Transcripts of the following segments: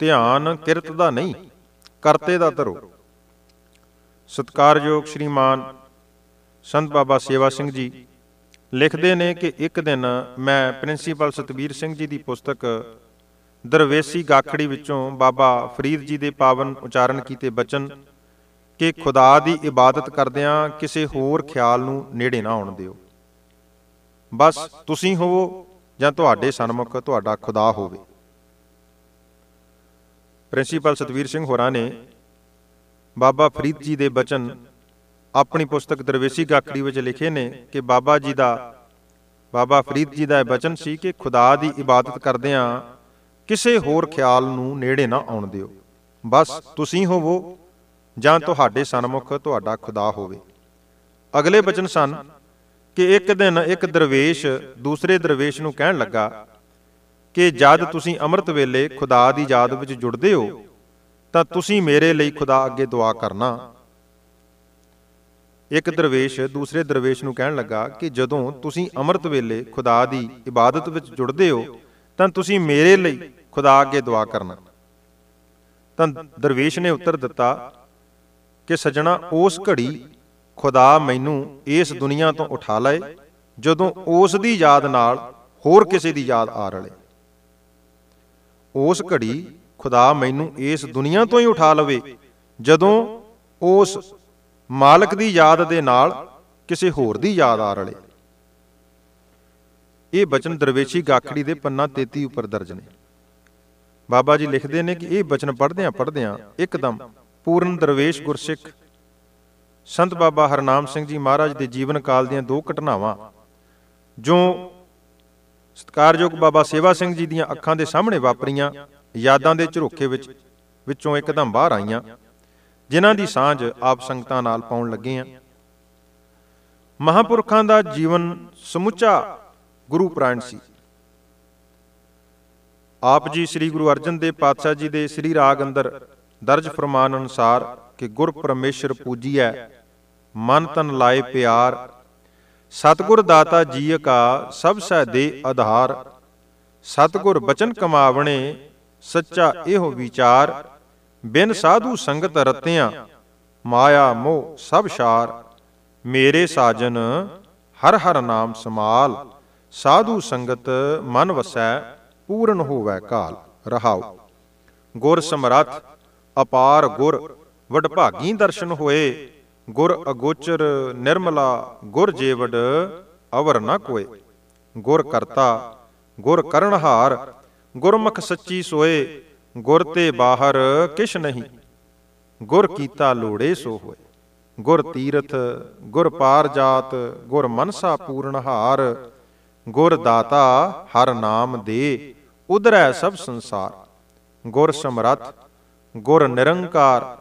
ਧਿਆਨ ਕਿਰਤ ਦਾ ਨਹੀਂ ਕਰਤੇ ਦਾ ਧਰੋ ਸਤਕਾਰਯੋਗ ਸ਼੍ਰੀਮਾਨ ਸੰਤ ਬਾਬਾ ਸੇਵਾ ਸਿੰਘ ਜੀ ਲਿਖਦੇ ਨੇ ਕਿ ਇੱਕ ਦਿਨ ਮੈਂ ਪ੍ਰਿੰਸੀਪਲ ਸਤਵੀਰ ਸਿੰਘ ਜੀ ਦੀ ਪੁਸਤਕ ਦਰਵੇਸੀ ਗਾਖੜੀ ਵਿੱਚੋਂ ਬਾਬਾ ਫਰੀਦ ਜੀ ਦੇ ਪਾਵਨ ਉਚਾਰਨ ਕੀਤੇ ਬਚਨ ਕਿ ਖੁਦਾ ਦੀ ਇਬਾਦਤ ਕਰਦਿਆਂ ਕਿਸੇ ਹੋਰ ਖਿਆਲ ਨੂੰ ਨੇੜੇ ਨਾ ਆਉਣ ਦਿਓ ਬਸ ਤੁਸੀਂ ਹੋਵੋ ਜਾਂ ਤੁਹਾਡੇ ਸਨਮੁਖ ਤੁਹਾਡਾ ਖੁਦਾ ਹੋਵੇ ਪ੍ਰਿੰਸੀਪਲ ਸਤਵੀਰ ਸਿੰਘ ਹੋਰਾਂ ਨੇ ਬਾਬਾ ਫਰੀਦ ਜੀ ਦੇ ਬਚਨ ਆਪਣੀ ਪੁਸਤਕ ਦਰਵੇਸ਼ੀ ਗਾਖੜੀ ਵਿੱਚ ਲਿਖੇ ਨੇ ਕਿ ਬਾਬਾ ਜੀ ਦਾ ਬਾਬਾ ਫਰੀਦ ਜੀ ਦਾ ਇਹ ਬਚਨ ਸੀ ਕਿ ਖੁਦਾ ਦੀ ਇਬਾਦਤ ਕਰਦਿਆਂ ਕਿਸੇ ਹੋਰ ਖਿਆਲ ਨੂੰ ਨੇੜੇ ਨਾ ਆਉਣ ਦਿਓ ਬਸ ਤੁਸੀਂ ਹੋਵੋ ਜਾਂ ਤੁਹਾਡੇ ਸਨਮੁਖ ਤੁਹਾਡਾ ਖੁਦਾ ਹੋਵੇ ਅਗਲੇ ਬਚਨ ਸਨ ਕਿ ਇੱਕ ਦਿਨ ਇੱਕ ਦਰਵੇਸ਼ ਦੂਸਰੇ ਦਰਵੇਸ਼ ਨੂੰ ਕਹਿਣ ਲੱਗਾ ਕਿ ਜਦ ਤੁਸੀਂ ਅੰਮ੍ਰਿਤ ਵੇਲੇ ਖੁਦਾ ਦੀ ਯਾਦ ਵਿੱਚ ਜੁੜਦੇ ਹੋ ਤਾਂ ਤੁਸੀਂ ਮੇਰੇ ਲਈ ਖੁਦਾ ਅੱਗੇ ਦੁਆ ਕਰਨਾ ਇੱਕ ਦਰਵੇਸ਼ ਦੂਸਰੇ ਦਰਵੇਸ਼ ਨੂੰ ਕਹਿਣ ਲੱਗਾ ਕਿ ਜਦੋਂ ਤੁਸੀਂ ਅੰਮ੍ਰਿਤ ਵੇਲੇ ਖੁਦਾ ਦੀ ਇਬਾਦਤ ਵਿੱਚ ਜੁੜਦੇ ਹੋ ਤਾਂ ਤੁਸੀਂ ਮੇਰੇ ਲਈ ਖੁਦਾ ਅੱਗੇ ਦੁਆ ਕਰਨਾ ਤਾਂ ਦਰਵੇਸ਼ ਨੇ ਉੱਤਰ ਦਿੱਤਾ ਕਿ ਸਜਣਾ ਉਸ ਘੜੀ ਖੁਦਾ ਮੈਨੂੰ ਇਸ ਦੁਨੀਆ ਤੋਂ ਉਠਾ ਲਏ ਜਦੋਂ ਉਸ ਦੀ ਯਾਦ ਨਾਲ ਹੋਰ ਕਿਸੇ ਦੀ ਯਾਦ ਆ ਰਲੇ ਉਸ ਘੜੀ ਖੁਦਾ ਮੈਨੂੰ ਇਸ ਦੁਨੀਆ ਤੋਂ ਹੀ ਉਠਾ ਲਵੇ ਜਦੋਂ ਉਸ ਮਾਲਕ ਦੀ ਯਾਦ ਦੇ ਨਾਲ ਕਿਸੇ ਹੋਰ ਦੀ ਯਾਦ ਆ ਰਲੇ ਇਹ ਬਚਨ ਦਰਵੇਸ਼ੀ ਗਾਖੜੀ ਦੇ ਪੰਨਾ 33 ਉੱਪਰ ਦਰਜ ਨੇ ਬਾਬਾ ਜੀ ਲਿਖਦੇ ਨੇ ਕਿ ਇਹ ਬਚਨ ਪੜਦਿਆਂ ਪੜਦਿਆਂ ਇੱਕਦਮ ਪੂਰਨ ਦਰਵੇਸ਼ ਗੁਰਸਿੱਖ ਸੰਤ ਬਾਬਾ ਹਰਨਾਮ ਸਿੰਘ ਜੀ ਮਹਾਰਾਜ ਦੇ ਜੀਵਨ ਕਾਲ ਦੀਆਂ ਦੋ ਘਟਨਾਵਾਂ ਜੋ ਸਤਕਾਰਯੋਗ ਬਾਬਾ ਸੇਵਾ ਸਿੰਘ ਜੀ ਦੀਆਂ ਅੱਖਾਂ ਦੇ ਸਾਹਮਣੇ ਵਾਪਰੀਆਂ ਯਾਦਾਂ ਦੇ ਝਰੋਖੇ ਵਿੱਚ ਵਿੱਚੋਂ ਇੱਕਦਮ ਬਾਹਰ ਆਈਆਂ ਜਿਨ੍ਹਾਂ ਦੀ ਸਾਂਝ ਆਪ ਸੰਗਤਾਂ ਨਾਲ ਪਾਉਣ ਲੱਗੇ ਆ ਮਹਾਪੁਰਖਾਂ ਦਾ ਜੀਵਨ ਸਮੁੱਚਾ ਗੁਰੂ ਪ੍ਰਾਣ ਸੀ ਆਪ ਜੀ ਸ੍ਰੀ ਗੁਰੂ ਅਰਜਨ ਦੇਵ ਪਾਤਸ਼ਾਹ ਜੀ ਦੇ ਸ੍ਰੀ ਰਾਗ ਅੰਦਰ ਦਰਜ ਫਰਮਾਨ ਅਨੁਸਾਰ ਕਿ ਗੁਰ ਪਰਮੇਸ਼ਰ ਪੂਜੀਐ ਮਨ ਤਨ ਲਾਏ ਪਿਆਰ ਸਤਗੁਰ ਦਾਤਾ ਜੀ ਕਾ ਸਭ ਸਹਿ ਦੇ ਆਧਾਰ ਸਤਗੁਰ ਬਚਨ ਕਮਾਵਣੇ ਸੱਚਾ ਇਹੋ ਵਿਚਾਰ ਬਿਨ ਸਾਧੂ ਸੰਗਤ ਰਤਿਆਂ ਮਾਇਆ ਮੋਹ ਸਭ ਛਾਰ ਮੇਰੇ ਸਾਜਨ ਹਰ ਹਰ ਨਾਮ ਸਮਾਲ ਸਾਧੂ ਸੰਗਤ ਮਨ ਵਸੈ ਪੂਰਨ ਹੋਵੈ ਕਾਲ ਰਹਾਉ ਗੁਰ ਸਮਰੱਥ ਅਪਾਰ ਗੁਰ ਵਡਭਾਗੀ ਦਰਸ਼ਨ ਹੋਏ ਗੁਰ ਅਗੋਚਰ ਨਿਰਮਲਾ ਗੁਰ ਜੀਵੜ ਅਵਰ ਨ ਕੋਏ ਗੁਰ ਕਰਤਾ ਗੁਰ ਕਰਨਹਾਰ ਗੁਰਮੁਖ ਸੱਚੀ ਸੋਏ ਗੁਰ ਤੇ ਬਾਹਰ ਕਿਛ ਨਹੀਂ ਗੁਰ ਕੀਤਾ ਲੋੜੇ ਸੋ ਹੋਏ ਗੁਰ ਤੀਰਥ ਗੁਰ ਪਾਰ ਜਾਤ ਗੁਰ ਮਨਸਾ ਪੂਰਨ ਹਾਰ ਗੁਰ ਦਾਤਾ ਹਰ ਨਾਮ ਦੇ ਉਧਰੈ ਸਭ ਸੰਸਾਰ ਗੁਰ ਸਮਰੱਥ ਗੁਰ ਨਿਰੰਕਾਰ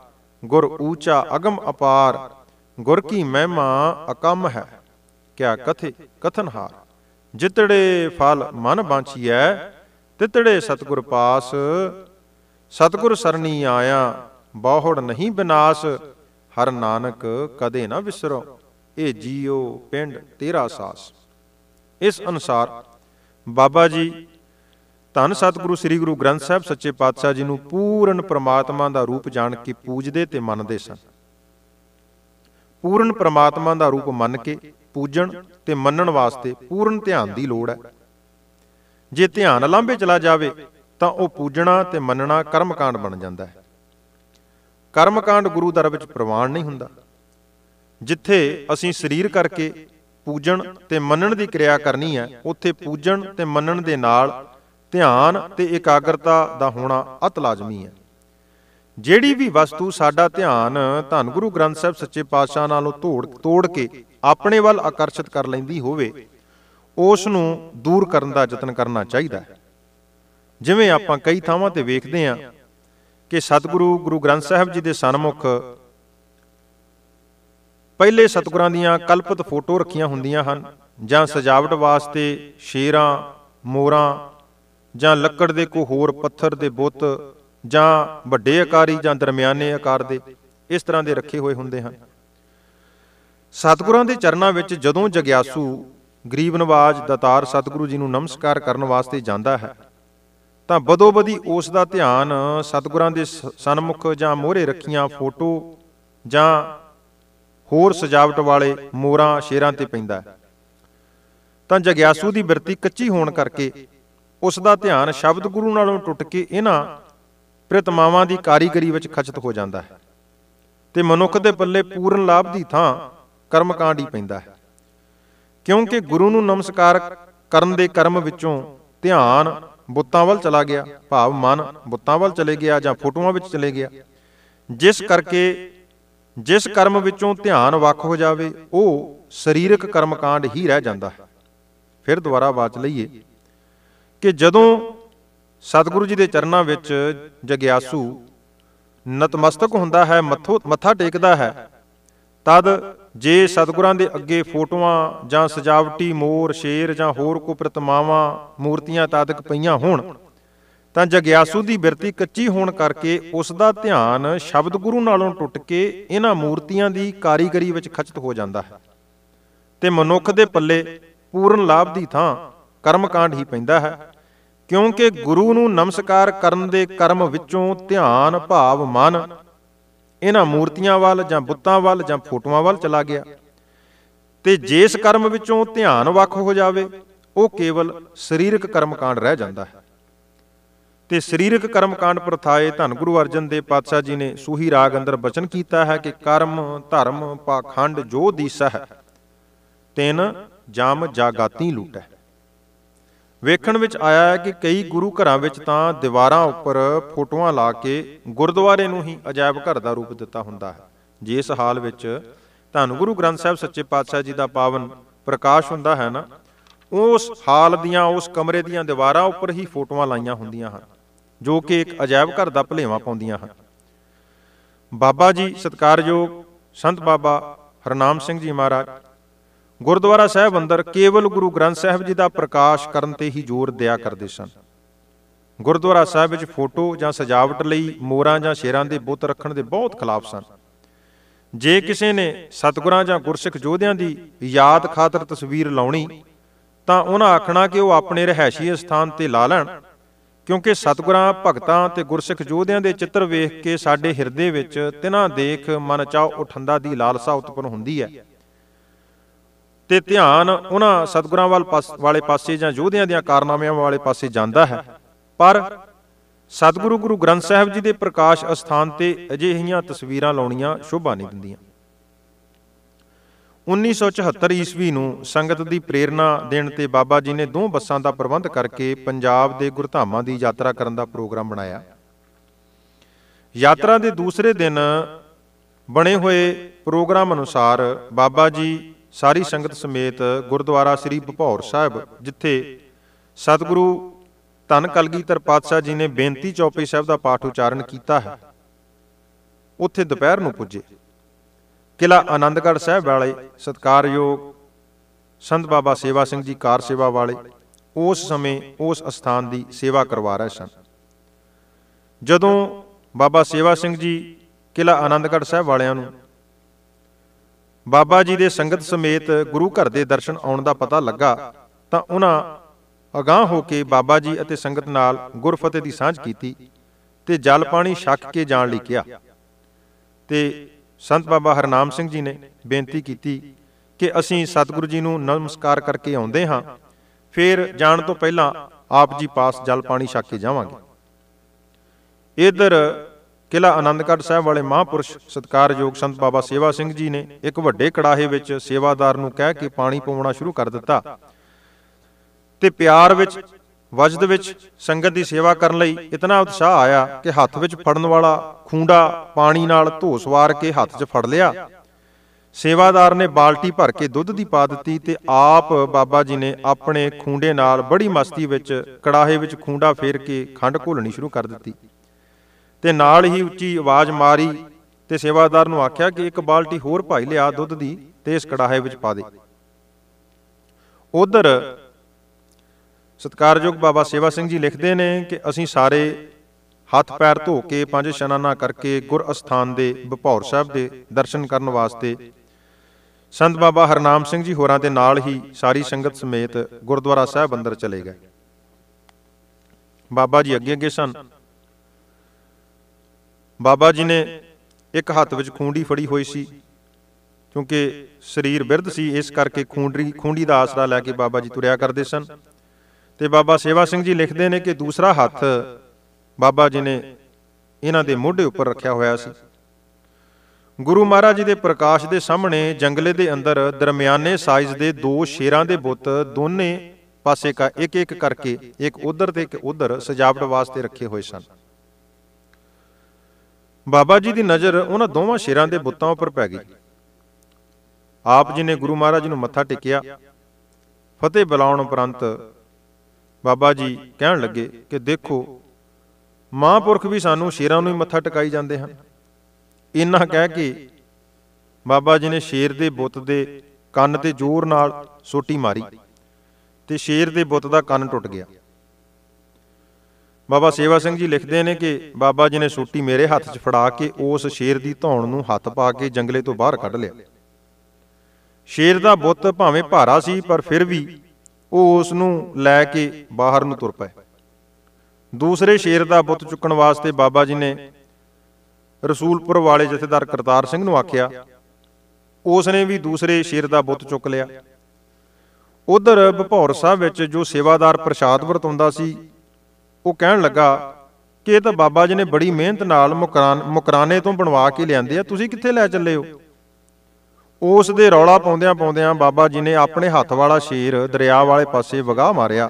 ਗੁਰ ਊਚਾ ਅਗਮ ਅਪਾਰ ਗੁਰ ਕੀ ਮਹਿਮਾ ਅਕੰਮ ਹੈ ਕਿਆ ਕਥੇ ਕਥਨਹਾਰ ਜਿਤੜੇ ਫਲ ਮਨ ਬਾਂਚੀਐ ਤਿਤੜੇ ਸਤਗੁਰ ਪਾਸ ਸਤਗੁਰ ਸਰਣੀ ਆਇਆ ਬਹੁੜ ਨਹੀਂ ਬਿਨਾਸ਼ ਹਰ ਨਾਨਕ ਕਦੇ ਨਾ ਵਿਸਰੋ ਇਹ ਜੀਉ ਪਿੰਡ ਤੇਰਾ ਸਾਸ ਇਸ ਅਨਸਾਰ ਬਾਬਾ ਜੀ ਧੰਨ ਸਤਿਗੁਰੂ ਸ੍ਰੀ ਗੁਰੂ ਗ੍ਰੰਥ ਸਾਹਿਬ ਸੱਚੇ ਪਾਤਸ਼ਾਹ ਜੀ ਨੂੰ ਪੂਰਨ ਪ੍ਰਮਾਤਮਾ ਦਾ ਰੂਪ ਜਾਣ ਕੇ ਪੂਜਦੇ ਤੇ ਮੰਨਦੇ ਸਨ ਪੂਰਨ ਪ੍ਰਮਾਤਮਾ ਦਾ ਰੂਪ ਮੰਨ ਕੇ ਪੂਜਣ ਤੇ ਮੰਨਣ ਵਾਸਤੇ ਪੂਰਨ ਧਿਆਨ ਦੀ ਲੋੜ ਹੈ ਜੇ ਧਿਆਨ ਲਾਂਭੇ ਚਲਾ ਜਾਵੇ ਤਾਂ ਉਹ ਪੂਜਣਾ ਤੇ ਮੰਨਣਾ ਕਰਮਕਾਂਡ ਬਣ ਜਾਂਦਾ ਹੈ ਕਰਮਕਾਂਡ ਗੁਰੂ ਦਰ ਵਿੱਚ ਪ੍ਰਵਾਨ ਨਹੀਂ ਹੁੰਦਾ ਜਿੱਥੇ ਅਸੀਂ ਸਰੀਰ ਕਰਕੇ ਪੂਜਣ ਤੇ ਮੰਨਣ ਦੀ ਕਿਰਿਆ ਕਰਨੀ ਹੈ ਉੱਥੇ ਪੂਜਣ ਤੇ ਮੰਨਣ ਦੇ ਨਾਲ ਧਿਆਨ ਤੇ ਇਕਾਗਰਤਾ ਦਾ ਹੋਣਾ ਅਤ ਲਾਜ਼ਮੀ ਹੈ ਜਿਹੜੀ ਵੀ ਵਸਤੂ ਸਾਡਾ ਧਿਆਨ ਧੰਨ ਗੁਰੂ ਗ੍ਰੰਥ ਸਾਹਿਬ ਸੱਚੇ ਪਾਤਸ਼ਾਹ ਨਾਲੋਂ ਤੋੜ ਤੋੜ ਕੇ ਆਪਣੇ ਵੱਲ ਆਕਰਸ਼ਿਤ ਕਰ ਲੈਂਦੀ ਹੋਵੇ ਉਸ ਨੂੰ ਦੂਰ ਕਰਨ ਦਾ ਯਤਨ ਕਰਨਾ ਚਾਹੀਦਾ ਹੈ ਜਿਵੇਂ ਆਪਾਂ ਕਈ ਥਾਵਾਂ ਤੇ ਵੇਖਦੇ ਹਾਂ ਕਿ ਸਤਿਗੁਰੂ ਗੁਰੂ ਗ੍ਰੰਥ ਸਾਹਿਬ ਜੀ ਦੇ ਸਨਮੁਖ ਪਹਿਲੇ ਸਤਿਗੁਰਾਂ ਦੀਆਂ ਕਲਪਿਤ ਫੋਟੋ ਰੱਖੀਆਂ ਹੁੰਦੀਆਂ ਹਨ ਜਾਂ ਸਜਾਵਟ ਵਾਸਤੇ ਸ਼ੇਰਾਂ ਮੋਰਾਂ ਜਾਂ ਲੱਕੜ ਦੇ ਕੋ ਹੋਰ ਪੱਥਰ ਦੇ ਬੁੱਤ ਜਾਂ ਵੱਡੇ ਆਕਾਰੀ ਜਾਂ ਦਰਮਿਆਨੇ ਆਕਾਰ ਦੇ ਇਸ ਤਰ੍ਹਾਂ ਦੇ ਰੱਖੇ ਹੋਏ ਹੁੰਦੇ ਹਨ ਸਤਿਗੁਰਾਂ ਦੇ ਚਰਨਾਂ ਵਿੱਚ ਜਦੋਂ ਜਗਿਆਸੂ ਗਰੀਬ ਨਵਾਜ ਦਤਾਰ ਸਤਿਗੁਰੂ ਜੀ ਨੂੰ ਨਮਸਕਾਰ ਕਰਨ ਵਾਸਤੇ ਜਾਂਦਾ ਹੈ ਤਾਂ ਬਦੋਬਦੀ ਉਸ ਦਾ ਧਿਆਨ ਸਤਿਗੁਰਾਂ ਦੇ ਸਨਮੁਖ ਜਾਂ ਮੋਹਰੇ ਰੱਖੀਆਂ ਫੋਟੋ ਜਾਂ ਹੋਰ ਸਜਾਵਟ ਵਾਲੇ ਮੋਰਾਂ ਸ਼ੇਰਾਂ ਤੇ ਪੈਂਦਾ ਹੈ ਤਾਂ ਜਗਿਆਸੂ ਦੀ ਬਿਰਤੀ ਕੱਚੀ ਹੋਣ ਕਰਕੇ ਉਸ ਦਾ ਧਿਆਨ ਸ਼ਬਦ ਗੁਰੂ ਨਾਲੋਂ ਟੁੱਟ ਕੇ ਇਹਨਾਂ ਪ੍ਰਿਤਮਾਵਾਂ ਦੀ ਕਾਰੀਗਰੀ ਵਿੱਚ ਖਚਤ ਹੋ ਜਾਂਦਾ ਹੈ ਤੇ ਮਨੁੱਖ ਦੇ ਪੱਲੇ ਪੂਰਨ ਲਾਭ ਦੀ ਥਾਂ ਕਰਮਕਾਂਡ ਹੀ ਪੈਂਦਾ ਹੈ ਕਿਉਂਕਿ ਗੁਰੂ ਨੂੰ ਨਮਸਕਾਰ ਕਰਨ ਦੇ ਕਰਮ ਵਿੱਚੋਂ ਧਿਆਨ ਬੁੱਤਾਂ ਵੱਲ ਚਲਾ ਗਿਆ ਭਾਵ ਮਨ ਬੁੱਤਾਂ ਵੱਲ ਚਲੇ ਗਿਆ ਜਾਂ ਫੋਟੋਆਂ ਵਿੱਚ ਚਲੇ ਗਿਆ ਜਿਸ ਕਰਕੇ ਜਿਸ ਕਰਮ ਵਿੱਚੋਂ ਧਿਆਨ ਵੱਖ ਹੋ ਜਾਵੇ ਉਹ ਸਰੀਰਕ ਕਰਮਕਾਂਡ ਹੀ ਰਹਿ ਜਾਂਦਾ ਹੈ ਫਿਰ ਦੁਬਾਰਾ ਬਾਤ ਲਈਏ ਕਿ ਜਦੋਂ ਸਤਿਗੁਰੂ ਜੀ ਦੇ ਚਰਨਾਂ ਵਿੱਚ ਜਗਿਆਸੂ ਨਤਮਸਤਕ ਹੁੰਦਾ ਹੈ ਮੱਥਾ ਟੇਕਦਾ ਹੈ ਤਦ ਜੇ ਸਤਿਗੁਰਾਂ ਦੇ ਅੱਗੇ ਫੋਟੋਆਂ ਜਾਂ ਸਜਾਵਟੀ ਮੋਰ ਸ਼ੇਰ ਜਾਂ ਹੋਰ ਕੋ ਪ੍ਰਤਿਮਾਵਾਂ ਮੂਰਤੀਆਂ ਤਾਦਕ ਪਈਆਂ ਹੋਣ ਤਾਂ ਜਗਿਆਸੂ ਦੀ ਬਿਰਤੀ ਕੱਚੀ ਹੋਣ ਕਰਕੇ ਉਸ ਦਾ ਧਿਆਨ ਸ਼ਬਦ ਗੁਰੂ ਨਾਲੋਂ ਟੁੱਟ ਕੇ ਇਹਨਾਂ ਮੂਰਤੀਆਂ ਦੀ ਕਾਰੀਗਰੀ ਵਿੱਚ ਖਚਤ ਹੋ ਜਾਂਦਾ ਹੈ ਤੇ ਮਨੁੱਖ ਦੇ ਪੱਲੇ ਪੂਰਨ ਲਾਭ ਦੀ ਥਾਂ ਕਰਮਕਾਂਡ ਹੀ ਪੈਂਦਾ ਹੈ ਕਿਉਂਕਿ ਗੁਰੂ ਨੂੰ ਨਮਸਕਾਰ ਕਰਨ ਦੇ ਕਰਮ ਵਿੱਚੋਂ ਧਿਆਨ ਭਾਵ ਮਨ ਇਹਨਾਂ ਮੂਰਤੀਆਂ ਵੱਲ ਜਾਂ ਬੁੱਤਾਂ ਵੱਲ ਜਾਂ ਫੋਟੋਆਂ ਵੱਲ ਚਲਾ ਗਿਆ ਤੇ ਜਿਸ ਕਰਮ ਵਿੱਚੋਂ ਧਿਆਨ ਵੱਖ ਹੋ ਜਾਵੇ ਉਹ ਕੇਵਲ ਸਰੀਰਕ ਕਰਮਕਾਂਡ ਰਹਿ ਜਾਂਦਾ ਹੈ ਤੇ ਸਰੀਰਕ ਕਰਮਕਾਂਡ ਪ੍ਰਥਾਏ ਧੰਨ ਗੁਰੂ ਅਰਜਨ ਦੇਵ ਪਾਤਸ਼ਾਹ ਜੀ ਨੇ ਸੂਹੀ ਰਾਗ ਅੰਦਰ ਬਚਨ ਕੀਤਾ ਹੈ ਕਿ ਕਰਮ ਧਰਮ ਪਾਖੰਡ ਜੋ ਦੀਸਾ ਹੈ ਤਿੰਨ ਜਮ ਜਾਗਾਤੀ ਲੂਟੈ ਵੇਖਣ ਵਿੱਚ ਆਇਆ ਹੈ ਕਿ ਕਈ ਗੁਰੂ ਘਰਾਂ ਵਿੱਚ ਤਾਂ ਦੀਵਾਰਾਂ ਉੱਪਰ ਫੋਟੋਆਂ ਲਾ ਕੇ ਗੁਰਦੁਆਰੇ ਨੂੰ ਹੀ ਅਜਾਇਬ ਘਰ ਦਾ ਰੂਪ ਦਿੱਤਾ ਹੁੰਦਾ ਹੈ ਜਿਸ ਹਾਲ ਵਿੱਚ ਧੰਨ ਗੁਰੂ ਗ੍ਰੰਥ ਸਾਹਿਬ ਸੱਚੇ ਪਾਤਸ਼ਾਹ ਜੀ ਦਾ ਪਾਵਨ ਪ੍ਰਕਾਸ਼ ਹੁੰਦਾ ਹੈ ਨਾ ਉਸ ਹਾਲ ਦੀਆਂ ਉਸ ਕਮਰੇ ਦੀਆਂ ਦੀਵਾਰਾਂ ਉੱਪਰ ਹੀ ਫੋਟੋਆਂ ਲਾਈਆਂ ਹੁੰਦੀਆਂ ਹਨ ਜੋ ਕਿ ਇੱਕ ਅਜਾਇਬ ਘਰ ਦਾ ਭਲੇਵਾ ਪਾਉਂਦੀਆਂ ਹਨ ਬਾਬਾ ਜੀ ਸਤਕਾਰਯੋਗ ਸੰਤ ਬਾਬਾ ਹਰਨਾਮ ਸਿੰਘ ਜੀ ਮਹਾਰਾਜ ਗੁਰਦੁਆਰਾ ਸਾਹਿਬ ਅੰਦਰ ਕੇਵਲ ਗੁਰੂ ਗ੍ਰੰਥ ਸਾਹਿਬ ਜੀ ਦਾ ਪ੍ਰਕਾਸ਼ ਕਰਨ ਤੇ ਹੀ ਜ਼ੋਰ ਦਿਆ ਕਰਦੇ ਸਨ ਗੁਰਦੁਆਰਾ ਸਾਹਿਬ ਵਿੱਚ ਫੋਟੋ ਜਾਂ ਸਜਾਵਟ ਲਈ ਮੋਰਾਂ ਜਾਂ ਸ਼ੇਰਾਂ ਦੇ ਬੁੱਤ ਰੱਖਣ ਦੇ ਬਹੁਤ ਖਿਲਾਫ ਸਨ ਜੇ ਕਿਸੇ ਨੇ ਸਤਗੁਰਾਂ ਜਾਂ ਗੁਰਸਿੱਖ ਯੋਧਿਆਂ ਦੀ ਯਾਦ ਖਾਤਰ ਤਸਵੀਰ ਲਾਉਣੀ ਤਾਂ ਉਹਨਾਂ ਆਖਣਾ ਕਿ ਉਹ ਆਪਣੇ ਰਹਿائشੀ ਸਥਾਨ ਤੇ ਲਾ ਲੈਣ ਕਿਉਂਕਿ ਸਤਗੁਰਾਂ ਭਗਤਾਂ ਤੇ ਗੁਰਸਿੱਖ ਯੋਧਿਆਂ ਦੇ ਚਿੱਤਰ ਵੇਖ ਕੇ ਸਾਡੇ ਹਿਰਦੇ ਵਿੱਚ ਤਿਨਾਂ ਦੇਖ ਮਨ ਚਾਉ ਉਠੰਦਾ ਦੀ ਲਾਲਸਾ ਉਤਪਨ ਹੁੰਦੀ ਹੈ ਤੇ ਧਿਆਨ ਉਹਨਾਂ ਸਤਗੁਰਾਂ ਵੱਲ ਵਾਲੇ ਪਾਸੇ ਜਾਂ ਯੋਧਿਆਂ ਦੀਆਂ ਕਾਰਨਾਮਿਆਂ ਵਾਲੇ ਪਾਸੇ ਜਾਂਦਾ ਹੈ ਪਰ ਸਤਿਗੁਰੂ ਗੁਰੂ ਗ੍ਰੰਥ ਸਾਹਿਬ ਜੀ ਦੇ ਪ੍ਰਕਾਸ਼ ਅਸਥਾਨ ਤੇ ਅਜਿਹੀਆਂ ਤਸਵੀਰਾਂ ਲਾਉਣੀਆਂ ਸ਼ੋਭਾ ਨਹੀਂ ਦਿੰਦੀਆਂ 1974 ਈਸਵੀ ਨੂੰ ਸੰਗਤ ਦੀ ਪ੍ਰੇਰਣਾ ਦੇਣ ਤੇ ਬਾਬਾ ਜੀ ਨੇ ਦੋਹਾਂ ਬੱਸਾਂ ਦਾ ਪ੍ਰਬੰਧ ਕਰਕੇ ਪੰਜਾਬ ਦੇ ਗੁਰਧਾਮਾਂ ਦੀ ਯਾਤਰਾ ਕਰਨ ਦਾ ਪ੍ਰੋਗਰਾਮ ਬਣਾਇਆ ਯਾਤਰਾ ਦੇ ਦੂਸਰੇ ਦਿਨ ਬਣੇ ਹੋਏ ਪ੍ਰੋਗਰਾਮ ਅਨੁਸਾਰ ਬਾਬਾ ਜੀ ਸਾਰੀ ਸੰਗਤ ਸਮੇਤ ਗੁਰਦੁਆਰਾ ਸ੍ਰੀ ਭਪੌਰ ਸਾਹਿਬ ਜਿੱਥੇ ਸਤਿਗੁਰੂ ਤਨ ਕਲਗੀਧਰ ਪਾਤਸ਼ਾਹ ਜੀ ਨੇ ਬੇਨਤੀ ਚੌਪਈ ਸਾਹਿਬ ਦਾ ਪਾਠ ਉਚਾਰਨ ਕੀਤਾ ਹੈ ਉੱਥੇ ਦੁਪਹਿਰ ਨੂੰ ਪੁੱਜੇ ਕਿਲਾ ਆਨੰਦਗੜ੍ਹ ਸਾਹਿਬ ਵਾਲੇ ਸਤਕਾਰਯੋਗ ਸੰਤ ਬਾਬਾ ਸੇਵਾ ਸਿੰਘ ਜੀ ਕਾਰ ਸੇਵਾ ਵਾਲੇ ਉਸ ਸਮੇਂ ਉਸ ਸਥਾਨ ਦੀ ਸੇਵਾ ਕਰਵਾ ਰਹੇ ਸਨ ਜਦੋਂ ਬਾਬਾ ਸੇਵਾ ਸਿੰਘ ਜੀ ਕਿਲਾ ਆਨੰਦਗੜ੍ਹ ਸਾਹਿਬ ਵਾਲਿਆਂ ਨੂੰ ਬਾਬਾ ਜੀ ਦੇ ਸੰਗਤ ਸਮੇਤ ਗੁਰੂ ਘਰ ਦੇ ਦਰਸ਼ਨ ਆਉਣ ਦਾ ਪਤਾ ਲੱਗਾ ਤਾਂ ਉਹਨਾਂ ਅਗਾਹ ਹੋ ਕੇ ਬਾਬਾ ਜੀ ਅਤੇ ਸੰਗਤ ਨਾਲ ਗੁਰਫਤਿਹ ਦੀ ਸਾਂਝ ਕੀਤੀ ਤੇ ਜਲ ਪਾਣੀ ਛੱਕ ਕੇ ਜਾਣ ਲਈ ਕਿਹਾ ਤੇ ਸੰਤ ਬਾਬਾ ਹਰਨਾਮ ਸਿੰਘ ਜੀ ਨੇ ਬੇਨਤੀ ਕੀਤੀ ਕਿ ਅਸੀਂ ਸਤਿਗੁਰੂ ਜੀ ਨੂੰ ਨਮਸਕਾਰ ਕਰਕੇ ਆਉਂਦੇ ਹਾਂ ਫਿਰ ਜਾਣ ਤੋਂ ਪਹਿਲਾਂ ਆਪ ਜੀ ਪਾਸ ਜਲ ਪਾਣੀ ਛੱਕ ਕੇ ਜਾਵਾਂਗੇ ਇਧਰ ਕਿਲਾ ਆਨੰਦਗੜ੍ਹ ਸਾਹਿਬ ਵਾਲੇ ਮਹਾਪੁਰਸ਼ ਸਤਕਾਰਯੋਗ ਸੰਤ ਬਾਬਾ ਸੇਵਾ ਸਿੰਘ ਜੀ ਨੇ ਇੱਕ ਵੱਡੇ ਕੜਾਹੇ ਵਿੱਚ ਸੇਵਾਦਾਰ ਨੂੰ ਕਹਿ ਕੇ ਪਾਣੀ ਪਾਉਣਾ ਸ਼ੁਰੂ ਕਰ ਦਿੱਤਾ ਤੇ ਪਿਆਰ ਵਿੱਚ ਵਜਦ ਵਿੱਚ ਸੰਗਤ ਦੀ ਸੇਵਾ ਕਰਨ ਲਈ ਇਤਨਾ ਉਤਸ਼ਾਹ ਆਇਆ ਕਿ ਹੱਥ ਵਿੱਚ ਫੜਨ ਵਾਲਾ ਖੂੰਡਾ ਪਾਣੀ ਨਾਲ ਧੋਸਵਾਰ ਕੇ ਹੱਥ 'ਚ ਫੜ ਲਿਆ ਸੇਵਾਦਾਰ ਨੇ ਬਾਲਟੀ ਭਰ ਕੇ ਦੁੱਧ ਦੀ ਪਾ ਦਿੱਤੀ ਤੇ ਆਪ ਬਾਬਾ ਜੀ ਨੇ ਆਪਣੇ ਖੂੰਡੇ ਨਾਲ ਬੜੀ ਮਸਤੀ ਵਿੱਚ ਕੜਾਹੇ ਵਿੱਚ ਖੂੰਡਾ ਫੇਰ ਕੇ ਖੰਡ ਘੋਲਣੀ ਸ਼ੁਰੂ ਕਰ ਦਿੱਤੀ ਤੇ ਨਾਲ ਹੀ ਉੱਚੀ ਆਵਾਜ਼ ਮਾਰੀ ਤੇ ਸੇਵਾਦਾਰ ਨੂੰ ਆਖਿਆ ਕਿ ਇੱਕ ਬਾਲਟੀ ਹੋਰ ਭਾਈ ਲਿਆ ਦੁੱਧ ਦੀ ਤੇ ਇਸ ਕੜਾਹੇ ਵਿੱਚ ਪਾ ਦੇ ਉਧਰ ਸਤਕਾਰਯੋਗ ਬਾਬਾ ਸੇਵਾ ਸਿੰਘ ਜੀ ਲਿਖਦੇ ਨੇ ਕਿ ਅਸੀਂ ਸਾਰੇ ਹੱਥ ਪੈਰ ਧੋ ਕੇ ਪੰਜ ਸ਼ਨਾਨਾ ਕਰਕੇ ਗੁਰ ਅਸਥਾਨ ਦੇ ਬਪੌਰ ਸਾਹਿਬ ਦੇ ਦਰਸ਼ਨ ਕਰਨ ਵਾਸਤੇ ਸੰਤ ਬਾਬਾ ਹਰਨਾਮ ਸਿੰਘ ਜੀ ਹੋਰਾਂ ਦੇ ਨਾਲ ਹੀ ਸਾਰੀ ਸੰਗਤ ਸਮੇਤ ਗੁਰਦੁਆਰਾ ਸਾਹਿਬ ਅੰਦਰ ਚਲੇ ਗਏ ਬਾਬਾ ਜੀ ਅੱਗੇ ਅੱਗੇ ਸਨ ਬਾਬਾ ਜੀ ਨੇ ਇੱਕ ਹੱਥ ਵਿੱਚ ਖੂੰਡੀ ਫੜੀ ਹੋਈ ਸੀ ਕਿਉਂਕਿ ਸਰੀਰ ਬਿਰਧ ਸੀ ਇਸ ਕਰਕੇ ਖੂੰਡੀ ਖੂੰਡੀ ਦਾ ਆਸਰਾ ਲੈ ਕੇ ਬਾਬਾ ਜੀ ਤੁਰਿਆ ਕਰਦੇ ਸਨ ਤੇ ਬਾਬਾ ਸੇਵਾ ਸਿੰਘ ਜੀ ਲਿਖਦੇ ਨੇ ਕਿ ਦੂਸਰਾ ਹੱਥ ਬਾਬਾ ਜੀ ਨੇ ਇਹਨਾਂ ਦੇ ਮੋਢੇ ਉੱਪਰ ਰੱਖਿਆ ਹੋਇਆ ਸੀ ਗੁਰੂ ਮਹਾਰਾਜ ਜੀ ਦੇ ਪ੍ਰਕਾਸ਼ ਦੇ ਸਾਹਮਣੇ ਜੰਗਲੇ ਦੇ ਅੰਦਰ ਦਰਮਿਆਨੇ ਸਾਈਜ਼ ਦੇ ਦੋ ਸ਼ੇਰਾਂ ਦੇ ਬੁੱਤ ਦੋਨੇ ਪਾਸੇ ਕਾ ਇੱਕ ਇੱਕ ਕਰਕੇ ਇੱਕ ਉਧਰ ਤੇ ਇੱਕ ਉਧਰ ਸਜਾਵਟ ਵਾਸਤੇ ਰੱਖੇ ਹੋਏ ਸਨ ਬਾਬਾ ਜੀ ਦੀ ਨਜ਼ਰ ਉਹਨਾਂ ਦੋਵਾਂ ਸ਼ੇਰਾਂ ਦੇ ਬੁੱਤਾਂ ਉੱਪਰ ਪੈ ਗਈ ਆਪ ਜੀ ਨੇ ਗੁਰੂ ਮਹਾਰਾਜ ਨੂੰ ਮੱਥਾ ਟੇਕਿਆ ਫਤਿਹ ਬੁਲਾਉਣ ਉਪਰੰਤ ਬਾਬਾ ਜੀ ਕਹਿਣ ਲੱਗੇ ਕਿ ਦੇਖੋ ਮਹਾਂਪੁਰਖ ਵੀ ਸਾਨੂੰ ਸ਼ੇਰਾਂ ਨੂੰ ਹੀ ਮੱਥਾ ਟਿਕਾਈ ਜਾਂਦੇ ਹਨ ਇੰਨਾ ਕਹਿ ਕੇ ਬਾਬਾ ਜੀ ਨੇ ਸ਼ੇਰ ਦੇ ਬੁੱਤ ਦੇ ਕੰਨ ਤੇ ਜ਼ੋਰ ਨਾਲ ਸੋਟੀ ਮਾਰੀ ਤੇ ਸ਼ੇਰ ਦੇ ਬੁੱਤ ਦਾ ਕੰਨ ਟੁੱਟ ਗਿਆ ਬਾਬਾ ਸੇਵਾ ਸਿੰਘ ਜੀ ਲਿਖਦੇ ਨੇ ਕਿ ਬਾਬਾ ਜੀ ਨੇ ਸੋਟੀ ਮੇਰੇ ਹੱਥ 'ਚ ਫੜਾ ਕੇ ਉਸ ਸ਼ੇਰ ਦੀ ਧੌਣ ਨੂੰ ਹੱਥ ਪਾ ਕੇ ਜੰਗਲੇ ਤੋਂ ਬਾਹਰ ਕੱਢ ਲਿਆ ਸ਼ੇਰ ਦਾ ਬੁੱਤ ਭਾਵੇਂ ਭਾਰਾ ਸੀ ਪਰ ਫਿਰ ਵੀ ਉਹ ਉਸ ਨੂੰ ਲੈ ਕੇ ਬਾਹਰ ਨੂੰ ਤੁਰ ਪਏ ਦੂਸਰੇ ਸ਼ੇਰ ਦਾ ਬੁੱਤ ਚੁੱਕਣ ਵਾਸਤੇ ਬਾਬਾ ਜੀ ਨੇ ਰਸੂਲਪੁਰ ਵਾਲੇ ਜਥੇਦਾਰ ਕਰਤਾਰ ਸਿੰਘ ਨੂੰ ਆਖਿਆ ਉਸ ਨੇ ਵੀ ਦੂਸਰੇ ਸ਼ੇਰ ਦਾ ਬੁੱਤ ਚੁੱਕ ਲਿਆ ਉਧਰ ਭਪੌਰ ਸਾਹਿਬ ਵਿੱਚ ਜੋ ਸੇਵਾਦਾਰ ਪ੍ਰਸ਼ਾਦ ਵਰਤੋਂਦਾ ਸੀ ਉਹ ਕਹਿਣ ਲੱਗਾ ਕਿ ਇਹ ਤਾਂ ਬਾਬਾ ਜੀ ਨੇ ਬੜੀ ਮਿਹਨਤ ਨਾਲ ਮੁਕਰਾਨ ਮੁਕਰਾਨੇ ਤੋਂ ਬਣਵਾ ਕੇ ਲਿਆਂਦੇ ਆ ਤੁਸੀਂ ਕਿੱਥੇ ਲੈ ਚੱਲੇ ਹੋ ਉਸ ਦੇ ਰੌਲਾ ਪਾਉਂਦਿਆਂ ਪਾਉਂਦਿਆਂ ਬਾਬਾ ਜੀ ਨੇ ਆਪਣੇ ਹੱਥ ਵਾਲਾ ਸ਼ੇਰ ਦਰਿਆ ਵਾਲੇ ਪਾਸੇ ਵਗਾਹ ਮਾਰਿਆ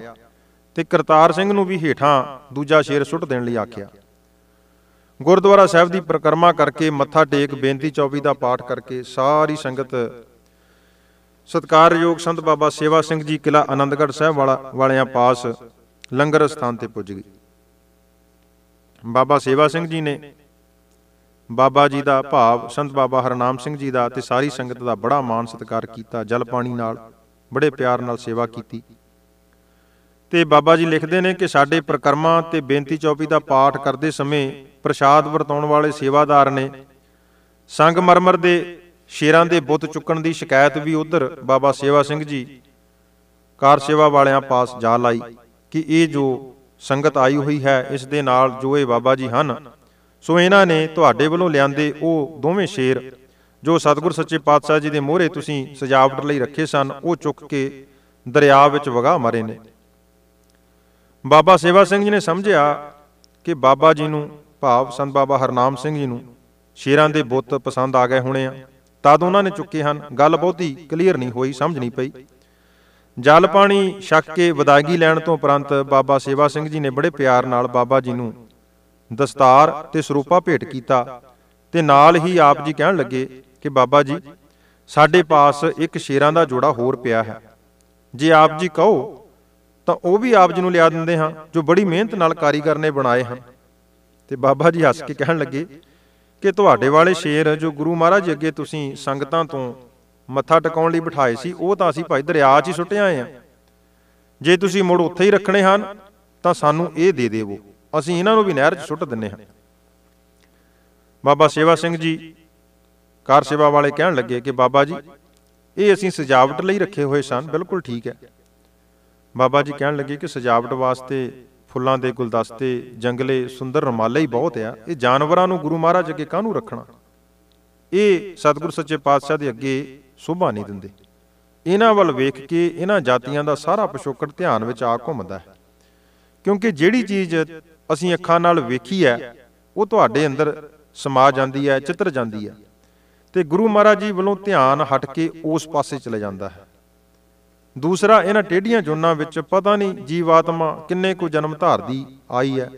ਤੇ ਕਰਤਾਰ ਸਿੰਘ ਨੂੰ ਵੀ ਹੀਠਾਂ ਦੂਜਾ ਸ਼ੇਰ ਸੁੱਟ ਦੇਣ ਲਈ ਆਖਿਆ ਗੁਰਦੁਆਰਾ ਸਾਹਿਬ ਦੀ ਪ੍ਰਕਰਮਾ ਕਰਕੇ ਮੱਥਾ ਟੇਕ ਬੇਨਤੀ ਚੌਵੀ ਦਾ ਪਾਠ ਕਰਕੇ ਸਾਰੀ ਸੰਗਤ ਸਤਕਾਰਯੋਗ ਸੰਤ ਬਾਬਾ ਸੇਵਾ ਸਿੰਘ ਜੀ ਕਿਲਾ ਆਨੰਦਗੜ੍ਹ ਸਾਹਿਬ ਵਾਲਾ ਵਾਲਿਆਂ ਪਾਸ ਲੰਗਰ ਸਥਾਨ ਤੇ ਪੁੱਜ ਗਈ ਬਾਬਾ ਸੇਵਾ ਸਿੰਘ ਜੀ ਨੇ ਬਾਬਾ ਜੀ ਦਾ ਭਾਵ ਸੰਤ ਬਾਬਾ ਹਰਨਾਮ ਸਿੰਘ ਜੀ ਦਾ ਤੇ ਸਾਰੀ ਸੰਗਤ ਦਾ ਬੜਾ ਮਾਣ ਸਤਿਕਾਰ ਕੀਤਾ ਜਲ ਪਾਣੀ ਨਾਲ ਬੜੇ ਪਿਆਰ ਨਾਲ ਸੇਵਾ ਕੀਤੀ ਤੇ ਬਾਬਾ ਜੀ ਲਿਖਦੇ ਨੇ ਕਿ ਸਾਡੇ ਪ੍ਰਕਰਮਾਂ ਤੇ ਬੇਨਤੀ ਚੌਪੀ ਦਾ ਪਾਠ ਕਰਦੇ ਸਮੇਂ ਪ੍ਰਸ਼ਾਦ ਵਰਤਾਉਣ ਵਾਲੇ ਸੇਵਾਦਾਰ ਨੇ ਸੰਗ ਮਰਮਰ ਦੇ ਸ਼ੇਰਾਂ ਦੇ ਬੁੱਤ ਚੁੱਕਣ ਦੀ ਸ਼ਿਕਾਇਤ ਵੀ ਉਧਰ ਬਾਬਾ ਸੇਵਾ ਸਿੰਘ ਜੀ ਕਾਰ ਸੇਵਾ ਵਾਲਿਆਂ ਪਾਸ ਜਾ ਲਾਈ ਕਿ ਇਹ ਜੋ ਸੰਗਤ ਆਈ ਹੋਈ ਹੈ ਇਸ ਦੇ ਨਾਲ ਜੋ ਇਹ ਬਾਬਾ ਜੀ ਹਨ ਸੋ ਇਹਨਾਂ ਨੇ ਤੁਹਾਡੇ ਵੱਲੋਂ ਲਿਆਂਦੇ ਉਹ ਦੋਵੇਂ ਸ਼ੇਰ ਜੋ ਸਤਿਗੁਰ ਸੱਚੇ ਪਾਤਸ਼ਾਹ ਜੀ ਦੇ ਮੋਹਰੇ ਤੁਸੀਂ ਸਜਾਵਟ ਲਈ ਰੱਖੇ ਸਨ ਉਹ ਚੁੱਕ ਕੇ ਦਰਿਆ ਵਿੱਚ ਵਗਾ ਮਾਰੇ ਨੇ ਬਾਬਾ ਸੇਵਾ ਸਿੰਘ ਜੀ ਨੇ ਸਮਝਿਆ ਕਿ ਬਾਬਾ ਜੀ ਨੂੰ ਭਾਵ ਸੰਤ ਬਾਬਾ ਹਰਨਾਮ ਸਿੰਘ ਜੀ ਨੂੰ ਸ਼ੇਰਾਂ ਦੇ ਬੁੱਤ ਪਸੰਦ ਆ ਗਏ ਹੋਣੇ ਆ ਤਦ ਉਹਨਾਂ ਨੇ ਚੁੱਕੇ ਹਨ ਗੱਲ ਬਹੁਤੀ ਕਲੀਅਰ ਨਹੀਂ ਹੋਈ ਸਮਝ ਨਹੀਂ ਪਈ ਜਲ ਪਾਣੀ ਛੱਕ ਕੇ ਵਿਦਾਇਗੀ ਲੈਣ ਤੋਂ ਉਪਰੰਤ ਬਾਬਾ ਸੇਵਾ ਸਿੰਘ ਜੀ ਨੇ ਬੜੇ ਪਿਆਰ ਨਾਲ ਬਾਬਾ ਜੀ ਨੂੰ ਦਸਤਾਰ ਤੇ ਸਰੂਪਾ ਭੇਟ ਕੀਤਾ ਤੇ ਨਾਲ ਹੀ ਆਪ ਜੀ ਕਹਿਣ ਲੱਗੇ ਕਿ ਬਾਬਾ ਜੀ ਸਾਡੇ ਪਾਸ ਇੱਕ ਸ਼ੇਰਾਂ ਦਾ ਜੋੜਾ ਹੋਰ ਪਿਆ ਹੈ ਜੇ ਆਪ ਜੀ ਕਹੋ ਤਾਂ ਉਹ ਵੀ ਆਪ ਜੀ ਨੂੰ ਲਿਆ ਦਿੰਦੇ ਹਾਂ ਜੋ ਬੜੀ ਮਿਹਨਤ ਨਾਲ ਕਾਰੀਗਰ ਨੇ ਬਣਾਏ ਹਨ ਤੇ ਬਾਬਾ ਜੀ ਹੱਸ ਕੇ ਕਹਿਣ ਲੱਗੇ ਕਿ ਤੁਹਾਡੇ ਵਾਲੇ ਸ਼ੇਰ ਜੋ ਗੁਰੂ ਮਹਾਰਾਜ ਅੱਗੇ ਤੁਸੀਂ ਸੰਗਤਾਂ ਤੋਂ ਮੱਥਾ ਟਿਕਾਉਣ ਲਈ ਬਿਠਾਏ ਸੀ ਉਹ ਤਾਂ ਅਸੀਂ ਭਾਈ ਦਰਿਆ 'ਚ ਹੀ ਸੁੱਟ ਆਏ ਆ ਜੇ ਤੁਸੀਂ ਮੁੜ ਉੱਥੇ ਹੀ ਰੱਖਣੇ ਹਨ ਤਾਂ ਸਾਨੂੰ ਇਹ ਦੇ ਦੇਵੋ ਅਸੀਂ ਇਹਨਾਂ ਨੂੰ ਵੀ ਨਹਿਰ 'ਚ ਸੁੱਟ ਦਿੰਨੇ ਹਾਂ ਬਾਬਾ ਸੇਵਾ ਸਿੰਘ ਜੀ ਕਾਰ ਸੇਵਾ ਵਾਲੇ ਕਹਿਣ ਲੱਗੇ ਕਿ ਬਾਬਾ ਜੀ ਇਹ ਅਸੀਂ ਸਜਾਵਟ ਲਈ ਰੱਖੇ ਹੋਏ ਸਨ ਬਿਲਕੁਲ ਠੀਕ ਹੈ ਬਾਬਾ ਜੀ ਕਹਿਣ ਲੱਗੇ ਕਿ ਸਜਾਵਟ ਵਾਸਤੇ ਫੁੱਲਾਂ ਦੇ ਗੁਲਦਸਤੇ ਜੰਗਲੇ ਸੁੰਦਰ ਰਮਾਲੇ ਹੀ ਬਹੁਤ ਆ ਇਹ ਜਾਨਵਰਾਂ ਨੂੰ ਗੁਰੂ ਮਹਾਰਾਜ ਅੱਗੇ ਕਾਹਨੂੰ ਰੱਖਣਾ ਇਹ ਸਤਿਗੁਰ ਸੱਚੇ ਪਾਤਸ਼ਾਹ ਦੇ ਅੱਗੇ ਸੁਭਾ ਨਹੀਂ ਦਿੰਦੇ ਇਹਨਾਂ ਵੱਲ ਵੇਖ ਕੇ ਇਹਨਾਂ ਜਾਤੀਆਂ ਦਾ ਸਾਰਾ ਪਿਛੋਕੜ ਧਿਆਨ ਵਿੱਚ ਆ ਘੁੰਮਦਾ ਹੈ ਕਿਉਂਕਿ ਜਿਹੜੀ ਚੀਜ਼ ਅਸੀਂ ਅੱਖਾਂ ਨਾਲ ਵੇਖੀ ਹੈ ਉਹ ਤੁਹਾਡੇ ਅੰਦਰ ਸਮਾ ਜਾਂਦੀ ਹੈ ਚਿੱਤਰ ਜਾਂਦੀ ਹੈ ਤੇ ਗੁਰੂ ਮਹਾਰਾਜ ਜੀ ਵੱਲੋਂ ਧਿਆਨ ਹਟ ਕੇ ਉਸ ਪਾਸੇ ਚਲੇ ਜਾਂਦਾ ਹੈ ਦੂਸਰਾ ਇਹਨਾਂ ਟੇਢੀਆਂ ਜੁਨਾਂ ਵਿੱਚ ਪਤਾ ਨਹੀਂ ਜੀਵਾਤਮਾ ਕਿੰਨੇ ਕੋ ਜਨਮ ਧਾਰਦੀ ਆਈ ਹੈ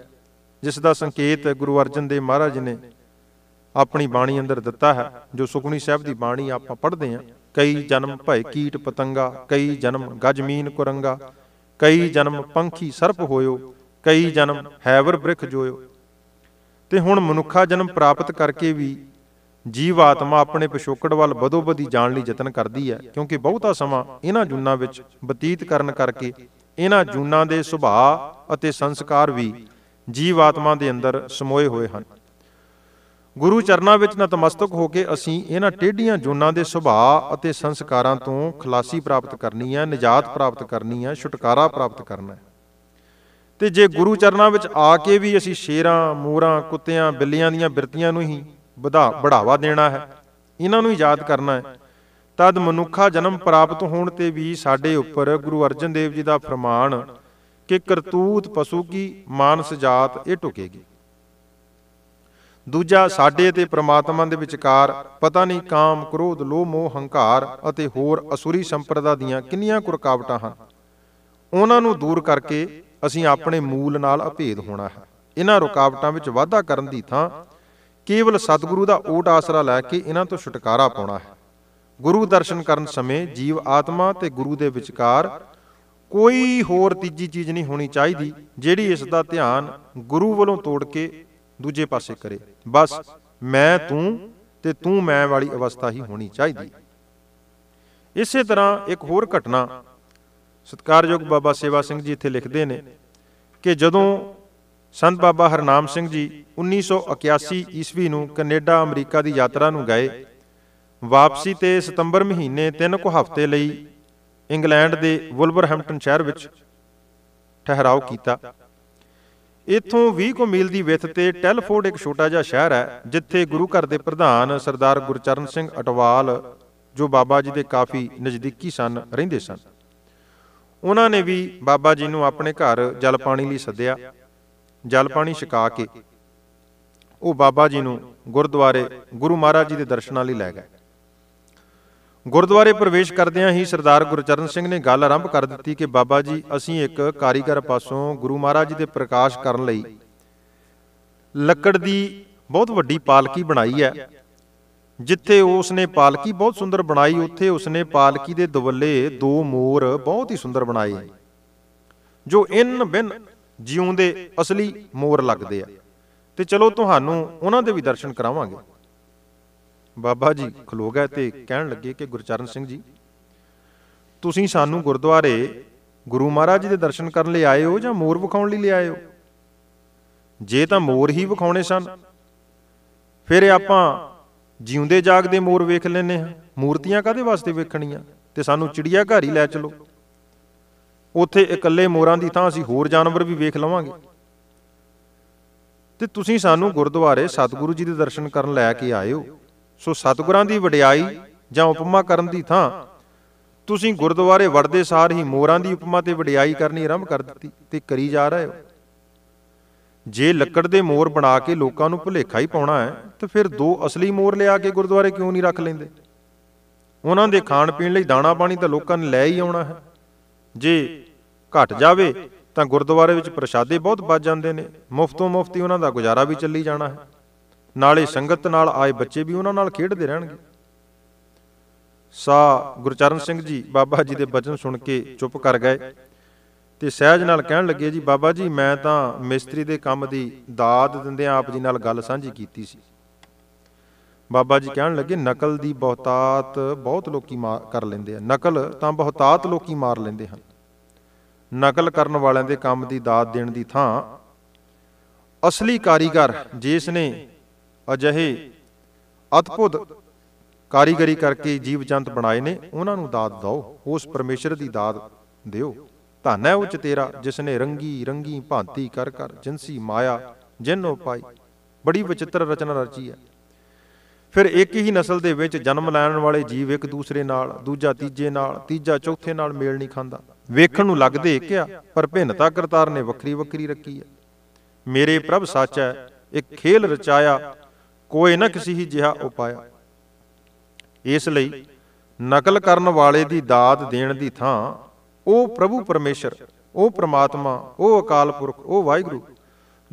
ਜਿਸ ਦਾ ਸੰਕੇਤ ਗੁਰੂ ਅਰਜਨ ਦੇਵ ਮਹਾਰਾਜ ਨੇ ਆਪਣੀ ਬਾਣੀ ਅੰਦਰ ਦਿੱਤਾ ਹੈ ਜੋ ਸੁਖਮਨੀ ਸਾਹਿਬ ਦੀ ਬਾਣੀ ਆਪਾਂ ਪੜ੍ਹਦੇ ਆਂ ਕਈ ਜਨਮ ਭੈ ਕੀਟ ਪਤੰਗਾ ਕਈ ਜਨਮ ਗਜਮੀਨ ਕੁਰੰਗਾ ਕਈ ਜਨਮ ਪੰਖੀ ਸਰਪ ਹੋਇਓ ਕਈ ਜਨਮ ਹੈਵਰ ਬ੍ਰਿਖ ਜੋਇਓ ਤੇ ਹੁਣ ਮਨੁੱਖਾ ਜਨਮ ਪ੍ਰਾਪਤ ਕਰਕੇ ਵੀ ਜੀਵ ਆਤਮਾ ਆਪਣੇ ਪਿਛੋਕੜ ਵੱਲ ਬਦੋਬਦੀ ਜਾਣ ਲਈ ਯਤਨ ਕਰਦੀ ਹੈ ਕਿਉਂਕਿ ਬਹੁਤਾ ਸਮਾਂ ਇਹਨਾਂ ਜੁਨਾਂ ਵਿੱਚ ਬਤੀਤ ਕਰਨ ਕਰਕੇ ਇਹਨਾਂ ਜੁਨਾਂ ਦੇ ਸੁਭਾਅ ਅਤੇ ਸੰਸਕਾਰ ਵੀ ਜੀਵ ਆਤਮਾ ਦੇ ਅੰਦਰ ਸਮੋਏ ਹੋਏ ਹਨ ਗੁਰੂ ਚਰਨਾਂ ਵਿੱਚ ਨਤਮਸਤਕ ਹੋ ਕੇ ਅਸੀਂ ਇਹਨਾਂ ਟੇਢੀਆਂ ਜੋਨਾਂ ਦੇ ਸੁਭਾਅ ਅਤੇ ਸੰਸਕਾਰਾਂ ਤੋਂ ਖਲਾਸੀ ਪ੍ਰਾਪਤ ਕਰਨੀ ਹੈ ਨਜਾਤ ਪ੍ਰਾਪਤ ਕਰਨੀ ਹੈ ਛੁਟਕਾਰਾ ਪ੍ਰਾਪਤ ਕਰਨਾ ਹੈ ਤੇ ਜੇ ਗੁਰੂ ਚਰਨਾਂ ਵਿੱਚ ਆ ਕੇ ਵੀ ਅਸੀਂ ਸ਼ੇਰਾਂ ਮੂਰਾਂ ਕੁੱਤਿਆਂ ਬਿੱਲੀਆਂ ਦੀਆਂ ਬਿਰਤੀਆਂ ਨੂੰ ਹੀ ਵਧਾ ਵਧਾਵਾ ਦੇਣਾ ਹੈ ਇਹਨਾਂ ਨੂੰ ਹੀ ਯਾਦ ਕਰਨਾ ਹੈ ਤਦ ਮਨੁੱਖਾ ਜਨਮ ਪ੍ਰਾਪਤ ਹੋਣ ਤੇ ਵੀ ਸਾਡੇ ਉੱਪਰ ਗੁਰੂ ਅਰਜਨ ਦੇਵ ਜੀ ਦਾ ਫਰਮਾਨ ਕਿ ਕਰਤੂਤ ਪਸ਼ੂ ਕੀ ਮਾਨਸ ਜਾਤ ਇਹ ਟੁਕੇਗੀ ਦੂਜਾ ਸਾਡੇ ਤੇ ਪ੍ਰਮਾਤਮਾ ਦੇ ਵਿਚਕਾਰ ਪਤਾ ਨਹੀਂ ਕਾਮ, ਕ੍ਰੋਧ, ਲੋਭ, ਮੋਹ, ਹੰਕਾਰ ਅਤੇ ਹੋਰ ਅਸੁਰੀ ਸੰਪਰਦਾ ਦੀਆਂ ਕਿੰਨੀਆਂ ਕੁਰਕਾਵਟਾਂ ਹਨ ਉਹਨਾਂ ਨੂੰ ਦੂਰ ਕਰਕੇ ਅਸੀਂ ਆਪਣੇ ਮੂਲ ਨਾਲ ਅਭੇਦ ਹੋਣਾ ਹੈ ਇਹਨਾਂ ਰੁਕਾਵਟਾਂ ਵਿੱਚ ਵਾਧਾ ਕਰਨ ਦੀ ਥਾਂ ਕੇਵਲ ਸਤਿਗੁਰੂ ਦਾ ਓਟ ਆਸਰਾ ਲੈ ਕੇ ਇਹਨਾਂ ਤੋਂ ਛੁਟਕਾਰਾ ਪਾਉਣਾ ਹੈ ਗੁਰੂ ਦਰਸ਼ਨ ਕਰਨ ਸਮੇਂ ਜੀਵ ਆਤਮਾ ਤੇ ਗੁਰੂ ਦੇ ਵਿਚਕਾਰ ਕੋਈ ਹੋਰ ਤੀਜੀ ਚੀਜ਼ ਨਹੀਂ ਹੋਣੀ ਚਾਹੀਦੀ ਜਿਹੜੀ ਇਸ ਦਾ ਧਿਆਨ ਗੁਰੂ ਵੱਲੋਂ ਤੋੜ ਕੇ ਦੂਜੇ ਪਾਸੇ ਕਰੇ ਬਸ ਮੈਂ ਤੂੰ ਤੇ ਤੂੰ ਮੈਂ ਵਾਲੀ ਅਵਸਥਾ ਹੀ ਹੋਣੀ ਚਾਹੀਦੀ ਇਸੇ ਤਰ੍ਹਾਂ ਇੱਕ ਹੋਰ ਘਟਨਾ ਸਤਕਾਰਯੋਗ ਬਾਬਾ ਸੇਵਾ ਸਿੰਘ ਜੀ ਇੱਥੇ ਲਿਖਦੇ ਨੇ ਕਿ ਜਦੋਂ ਸੰਤ ਬਾਬਾ ਹਰਨਾਮ ਸਿੰਘ ਜੀ 1981 ਈਸਵੀ ਨੂੰ ਕੈਨੇਡਾ ਅਮਰੀਕਾ ਦੀ ਯਾਤਰਾ ਨੂੰ ਗਏ ਵਾਪਸੀ ਤੇ ਸਤੰਬਰ ਮਹੀਨੇ ਤਿੰਨ ਕੁ ਹਫ਼ਤੇ ਲਈ ਇੰਗਲੈਂਡ ਦੇ ਵੁਲਵਰਹੈਂਪਟਨ ਸ਼ਹਿਰ ਵਿੱਚ ਠਹਿਰਾਓ ਕੀਤਾ ਇੱਥੋਂ 20 ਕੋ ਮੀਲ ਦੀ ਵਿੱਥ ਤੇ ਟੈਲਫੋਰਡ ਇੱਕ ਛੋਟਾ ਜਿਹਾ ਸ਼ਹਿਰ ਹੈ ਜਿੱਥੇ ਗੁਰੂ ਘਰ ਦੇ ਪ੍ਰਧਾਨ ਸਰਦਾਰ ਗੁਰਚਰਨ ਸਿੰਘ ਅਟਵਾਲ ਜੋ ਬਾਬਾ ਜੀ ਦੇ ਕਾਫੀ ਨਜ਼ਦੀਕੀ ਸਨ ਰਹਿੰਦੇ ਸਨ ਉਹਨਾਂ ਨੇ ਵੀ ਬਾਬਾ ਜੀ ਨੂੰ ਆਪਣੇ ਘਰ ਜਲ ਪਾਣੀ ਲਈ ਸੱਦਿਆ ਜਲ ਪਾਣੀ ਛਕਾ ਕੇ ਉਹ ਬਾਬਾ ਜੀ ਨੂੰ ਗੁਰਦੁਆਰੇ ਗੁਰੂ ਮਹਾਰਾਜ ਜੀ ਦੇ ਦਰਸ਼ਨਾਂ ਲਈ ਲੈ ਗਏ ਗੁਰਦੁਆਰੇ ਪ੍ਰਵੇਸ਼ ਕਰਦਿਆਂ ਹੀ ਸਰਦਾਰ ਗੁਰਚਰਨ ਸਿੰਘ ਨੇ ਗੱਲ ਆਰੰਭ ਕਰ ਦਿੱਤੀ ਕਿ ਬਾਬਾ ਜੀ ਅਸੀਂ ਇੱਕ ਕਾਰੀਗਰ ਪਾਸੋਂ ਗੁਰੂ ਮਹਾਰਾਜ ਜੀ ਦੇ ਪ੍ਰਕਾਸ਼ ਕਰਨ ਲਈ ਲੱਕੜ ਦੀ ਬਹੁਤ ਵੱਡੀ ਪਾਲਕੀ ਬਣਾਈ ਹੈ ਜਿੱਥੇ ਉਸ ਨੇ ਪਾਲਕੀ ਬਹੁਤ ਸੁੰਦਰ ਬਣਾਈ ਉੱਥੇ ਉਸ ਨੇ ਪਾਲਕੀ ਦੇ ਦੁਵੱਲੇ ਦੋ ਮੋਰ ਬਹੁਤ ਹੀ ਸੁੰਦਰ ਬਣਾਏ ਜੋ ਇਨ ਬਿਨ ਜਿਉਂਦੇ ਅਸਲੀ ਮੋਰ ਲੱਗਦੇ ਆ ਤੇ ਚਲੋ ਤੁਹਾਨੂੰ ਉਹਨਾਂ ਦੇ ਵੀ ਦਰਸ਼ਨ ਕਰਾਵਾਂਗੇ ਬਾਬਾ ਜੀ ਖਲੋ ਗਏ ਤੇ ਕਹਿਣ ਲੱਗੇ ਕਿ ਗੁਰਚਰਨ ਸਿੰਘ ਜੀ ਤੁਸੀਂ ਸਾਨੂੰ ਗੁਰਦੁਆਰੇ ਗੁਰੂ ਮਹਾਰਾਜ ਜੀ ਦੇ ਦਰਸ਼ਨ ਕਰਨ ਲਈ ਆਏ ਹੋ ਜਾਂ ਮੋਰ ਵਿਖਾਉਣ ਲਈ ਲਿਆਏ ਹੋ ਜੇ ਤਾਂ ਮੋਰ ਹੀ ਵਿਖਾਉਣੇ ਸਨ ਫਿਰ ਆਪਾਂ ਜਿਉਂਦੇ ਜਾਗਦੇ ਮੋਰ ਵੇਖ ਲੈਨੇ ਆ ਮੂਰਤੀਆਂ ਕਾਦੇ ਵਾਸਤੇ ਵੇਖਣੀਆਂ ਤੇ ਸਾਨੂੰ ਚਿੜੀਆ ਘਰ ਹੀ ਲੈ ਚਲੋ ਉੱਥੇ ਇਕੱਲੇ ਮੋਰਾਂ ਦੀ ਥਾਂ ਅਸੀਂ ਹੋਰ ਜਾਨਵਰ ਵੀ ਵੇਖ ਲਵਾਂਗੇ ਤੇ ਤੁਸੀਂ ਸਾਨੂੰ ਗੁਰਦੁਆਰੇ ਸਤਿਗੁਰੂ ਜੀ ਦੇ ਦਰਸ਼ਨ ਕਰਨ ਲੈ ਕੇ ਆਇਓ ਸੋ ਸਤਿਗੁਰਾਂ ਦੀ ਵਡਿਆਈ ਜਾਂ ਉਪਮਾ ਕਰਨ ਦੀ ਥਾਂ ਤੁਸੀਂ ਗੁਰਦੁਆਰੇ ਵੜਦੇ ਸਾਰ ਹੀ ਮੋਰਾਂ ਦੀ ਉਪਮਾ ਤੇ ਵਡਿਆਈ ਕਰਨੀ ਆਰੰਭ ਕਰ ਦਿੱਤੀ ਤੇ ਕਰੀ ਜਾ ਰਹੇ ਹੋ ਜੇ ਲੱਕੜ ਦੇ ਮੋਰ ਬਣਾ ਕੇ ਲੋਕਾਂ ਨੂੰ ਭੁਲੇਖਾ ਹੀ ਪਾਉਣਾ ਹੈ ਤਾਂ ਫਿਰ ਦੋ ਅਸਲੀ ਮੋਰ ਲਿਆ ਕੇ ਗੁਰਦੁਆਰੇ ਕਿਉਂ ਨਹੀਂ ਰੱਖ ਲੈਂਦੇ ਉਹਨਾਂ ਦੇ ਖਾਣ ਪੀਣ ਲਈ ਦਾਣਾ ਪਾਣੀ ਤਾਂ ਲੋਕਾਂ ਨੇ ਲੈ ਹੀ ਆਉਣਾ ਹੈ ਜੇ ਘਟ ਜਾਵੇ ਤਾਂ ਗੁਰਦੁਆਰੇ ਵਿੱਚ ਪ੍ਰਸ਼ਾਦੇ ਬਹੁਤ ਵੱਜ ਜਾਂਦੇ ਨੇ ਮੁਫਤੋਂ ਮੁਫਤੀ ਉਹਨਾਂ ਦਾ ਗੁਜ਼ਾਰਾ ਵੀ ਚੱਲੀ ਜਾਣਾ ਹੈ ਨਾਲੇ ਸੰਗਤ ਨਾਲ ਆਏ ਬੱਚੇ ਵੀ ਉਹਨਾਂ ਨਾਲ ਖੇਡਦੇ ਰਹਿਣਗੇ ਸਾ ਗੁਰਚਰਨ ਸਿੰਘ ਜੀ ਬਾਬਾ ਜੀ ਦੇ ਬਚਨ ਸੁਣ ਕੇ ਚੁੱਪ ਕਰ ਗਏ ਤੇ ਸਹਿਜ ਨਾਲ ਕਹਿਣ ਲੱਗੇ ਜੀ ਬਾਬਾ ਜੀ ਮੈਂ ਤਾਂ ਮਿਸਤਰੀ ਦੇ ਕੰਮ ਦੀ ਦਾਤ ਦਿੰਦਿਆਂ ਆਪ ਜੀ ਨਾਲ ਗੱਲ ਸਾਂਝੀ ਕੀਤੀ ਸੀ ਬਾਬਾ ਜੀ ਕਹਿਣ ਲੱਗੇ ਨਕਲ ਦੀ ਬਹੁਤਾਤ ਬਹੁਤ ਲੋਕੀ ਕਰ ਲੈਂਦੇ ਆ ਨਕਲ ਤਾਂ ਬਹੁਤਾਤ ਲੋਕੀ ਮਾਰ ਲੈਂਦੇ ਹਨ ਨਕਲ ਕਰਨ ਵਾਲਿਆਂ ਦੇ ਕੰਮ ਦੀ ਦਾਤ ਦੇਣ ਦੀ ਥਾਂ ਅਸਲੀ ਕਾਰੀਗਰ ਜਿਸ ਨੇ ਅਜਿਹੇ ਅਦਭੁਤ ਕਾਰੀਗਰੀ ਕਰਕੇ ਜੀਵ ਜੰਤ ਬਣਾਏ ਨੇ ਉਹਨਾਂ ਨੂੰ ਦਾਤ ਦਿਓ ਉਸ ਪਰਮੇਸ਼ਰ ਦੀ ਦਾਤ ਦਿਓ ਧੰਨ ਹੈ ਉਹ ਤੇਰਾ ਜਿਸ ਨੇ ਰੰਗੀ ਰੰਗੀ ਭਾਂਤੀ ਕਰ ਕਰ ਜਿੰਸੀ ਮਾਇਆ ਜਿੰਨੋ ਪਾਈ ਬੜੀ ਵਿਚਿਤ੍ਰ ਰਚਨਾ ਰਚੀ ਹੈ ਫਿਰ ਇੱਕ ਹੀ ਨਸਲ ਦੇ ਵਿੱਚ ਜਨਮ ਲੈਣ ਵਾਲੇ ਜੀਵ ਇੱਕ ਦੂਸਰੇ ਨਾਲ ਦੂਜਾ ਤੀਜੇ ਨਾਲ ਤੀਜਾ ਚੌਥੇ ਨਾਲ ਮੇਲ ਨਹੀਂ ਖਾਂਦਾ ਵੇਖਣ ਨੂੰ ਲੱਗਦੇ ਇੱਕ ਆ ਪਰ ਭਿੰਨਤਾ ਕਰਤਾਰ ਨੇ ਵੱਖਰੀ ਵੱਖਰੀ ਰੱਖੀ ਹੈ ਮੇਰੇ ਪ੍ਰਭ ਸੱਚ ਹੈ ਇੱਕ ਖੇਲ ਰਚਾਇਆ ਕੋਈ ਨਾ ਕਿਸੇ ਹੀ ਜਿਹਾ ਉਪਾਇ ਇਸ ਲਈ ਨਕਲ ਕਰਨ ਵਾਲੇ ਦੀ ਦਾਤ ਦੇਣ ਦੀ ਥਾਂ ਉਹ ਪ੍ਰਭੂ ਪਰਮੇਸ਼ਰ ਉਹ ਪ੍ਰਮਾਤਮਾ ਉਹ ਅਕਾਲ ਪੁਰਖ ਉਹ ਵਾਹਿਗੁਰੂ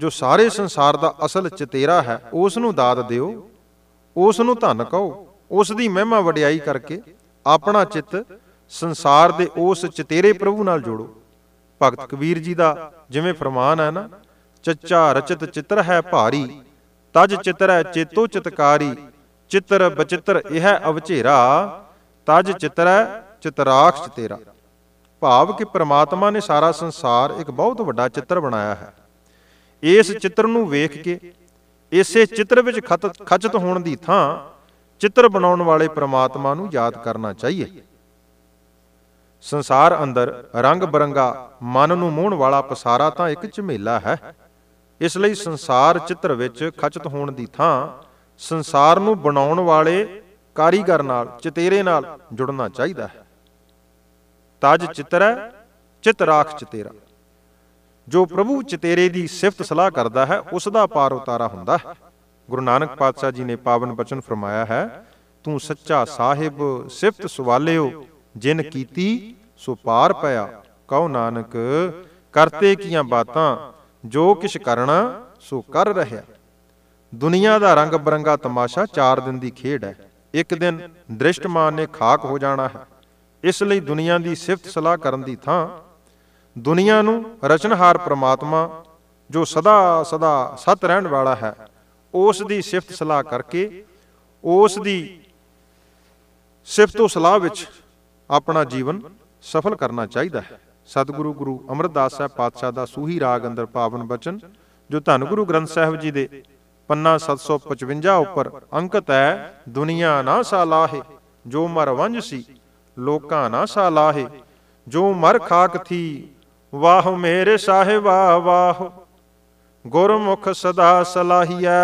ਜੋ ਸਾਰੇ ਸੰਸਾਰ ਦਾ ਅਸਲ ਚਤੇਰਾ ਹੈ ਉਸ ਨੂੰ ਦਾਤ ਦਿਓ ਉਸ ਨੂੰ ਧਨ ਕਹੋ ਉਸ ਦੀ ਮਹਿਮਾ ਵਡਿਆਈ ਕਰਕੇ ਆਪਣਾ ਚਿੱਤ ਸੰਸਾਰ ਦੇ ਉਸ ਚਤੇਰੇ ਪ੍ਰਭੂ ਨਾਲ ਜੋੜੋ ਭਗਤ ਕਬੀਰ ਜੀ ਦਾ ਜਿਵੇਂ ਫਰਮਾਨ ਹੈ ਨਾ ਚੱਚਾ ਰਚਿਤ ਚਿੱਤਰ ਹੈ ਭਾਰੀ ਤਜ ਚਿਤਰੈ ਚੇਤੋ ਚਿਤਕਾਰੀ ਚਿਤਰ ਬਚਿਤਰ ਇਹ ਅਵਚੇਰਾ ਤਜ ਚਿਤਰੈ ਚਿਤਰਾਖਸ਼ ਤੇਰਾ ਭਾਵ ਕਿ ਪ੍ਰਮਾਤਮਾ ਨੇ ਸਾਰਾ ਸੰਸਾਰ ਇੱਕ ਬਹੁਤ ਵੱਡਾ ਚਿੱਤਰ ਬਣਾਇਆ ਹੈ ਇਸ ਚਿੱਤਰ ਨੂੰ ਵੇਖ ਕੇ ਇਸੇ ਚਿੱਤਰ ਵਿੱਚ ਖਚਤ ਹੋਣ ਦੀ ਥਾਂ ਚਿੱਤਰ ਬਣਾਉਣ ਵਾਲੇ ਪ੍ਰਮਾਤਮਾ ਨੂੰ ਯਾਦ ਕਰਨਾ ਚਾਹੀਏ ਸੰਸਾਰ ਅੰਦਰ ਰੰਗ ਬਰੰਗਾ ਮਨ ਨੂੰ ਮੋਹਣ ਵਾਲਾ ਪਸਾਰਾ ਤਾਂ ਇੱਕ ਝਮੇਲਾ ਹੈ ਇਸ ਲਈ ਸੰਸਾਰ ਚਿੱਤਰ ਵਿੱਚ ਖਚਤ ਹੋਣ ਦੀ ਥਾਂ ਸੰਸਾਰ ਨੂੰ ਬਣਾਉਣ ਵਾਲੇ ਕਾਰੀਗਰ ਨਾਲ ਚਿਤੇਰੇ ਨਾਲ ਜੁੜਨਾ ਚਾਹੀਦਾ ਹੈ ਤਜ ਚਿਤਰ ਚਿਤ ਰਾਖ ਚਿਤੇਰਾ ਜੋ ਪ੍ਰਭੂ ਚਿਤੇਰੇ ਦੀ ਸਿਫਤ ਸਲਾਹ ਕਰਦਾ ਹੈ ਉਸ ਦਾ ਪਾਰ ਉਤਾਰਾ ਹੁੰਦਾ ਹੈ ਗੁਰੂ ਨਾਨਕ ਪਾਤਸ਼ਾਹ ਜੀ ਨੇ ਪਾਵਨ ਬਚਨ ਫਰਮਾਇਆ ਹੈ ਤੂੰ ਸੱਚਾ ਸਾਹਿਬ ਸਿਫਤ ਸੁਵਾਲਿਓ ਜਿਨ ਕੀਤੀ ਸੋ ਪਾਰ ਪਿਆ ਕਹੋ ਨਾਨਕ ਕਰਤੇ ਕੀਆਂ ਬਾਤਾਂ ਜੋ ਕਿਛ ਕਰਨਾ ਸੋ ਕਰ ਰਹਾ ਦੁਨੀਆ ਦਾ ਰੰਗ ਬਰੰਗਾ ਤਮਾਸ਼ਾ ਚਾਰ ਦਿਨ ਦੀ ਖੇਡ ਹੈ ਇੱਕ ਦਿਨ ਦ੍ਰਿਸ਼ਟਮਾਨ ਨੇ ਖਾਕ ਹੋ ਜਾਣਾ ਹੈ ਇਸ ਲਈ ਦੁਨੀਆ ਦੀ ਸਿਫਤ ਸਲਾਹ ਕਰਨ ਦੀ ਥਾਂ ਦੁਨੀਆ ਨੂੰ ਰਚਨਹਾਰ ਪ੍ਰਮਾਤਮਾ ਜੋ ਸਦਾ ਸਦਾ ਸਤ ਰਹਿਣ ਵਾਲਾ ਹੈ ਉਸ ਦੀ ਸਿਫਤ ਸਲਾਹ ਕਰਕੇ ਉਸ ਦੀ ਸਿਫਤ ਸਲਾਹ ਵਿੱਚ ਆਪਣਾ ਜੀਵਨ ਸਫਲ ਕਰਨਾ ਚਾਹੀਦਾ ਹੈ ਸਤਿਗੁਰੂ ਗੁਰੂ ਅਮਰਦਾਸ ਸਾਹਿਬ ਪਾਤਸ਼ਾਹ ਦਾ ਸੂਹੀ ਰਾਗ ਅੰਦਰ ਪਾਵਨ ਬਚਨ ਜੋ ਧੰਨ ਗੁਰੂ ਗ੍ਰੰਥ ਸਾਹਿਬ ਜੀ ਦੇ ਪੰਨਾ 755 ਉੱਪਰ ਅੰਕਤ ਹੈ ਦੁਨੀਆ ਨਾ ਸਾਲਾਹੇ ਜੋ ਮਰ ਵੰਜ ਸੀ ਲੋਕਾਂ ਨਾ ਸਾਲਾਹੇ ਜੋ ਮਰ ਖਾਕ ਥੀ ਵਾਹ ਮੇਰੇ ਸਾਹਿਬਾ ਵਾਹ ਗੁਰਮੁਖ ਸਦਾ ਸਲਾਹੀਐ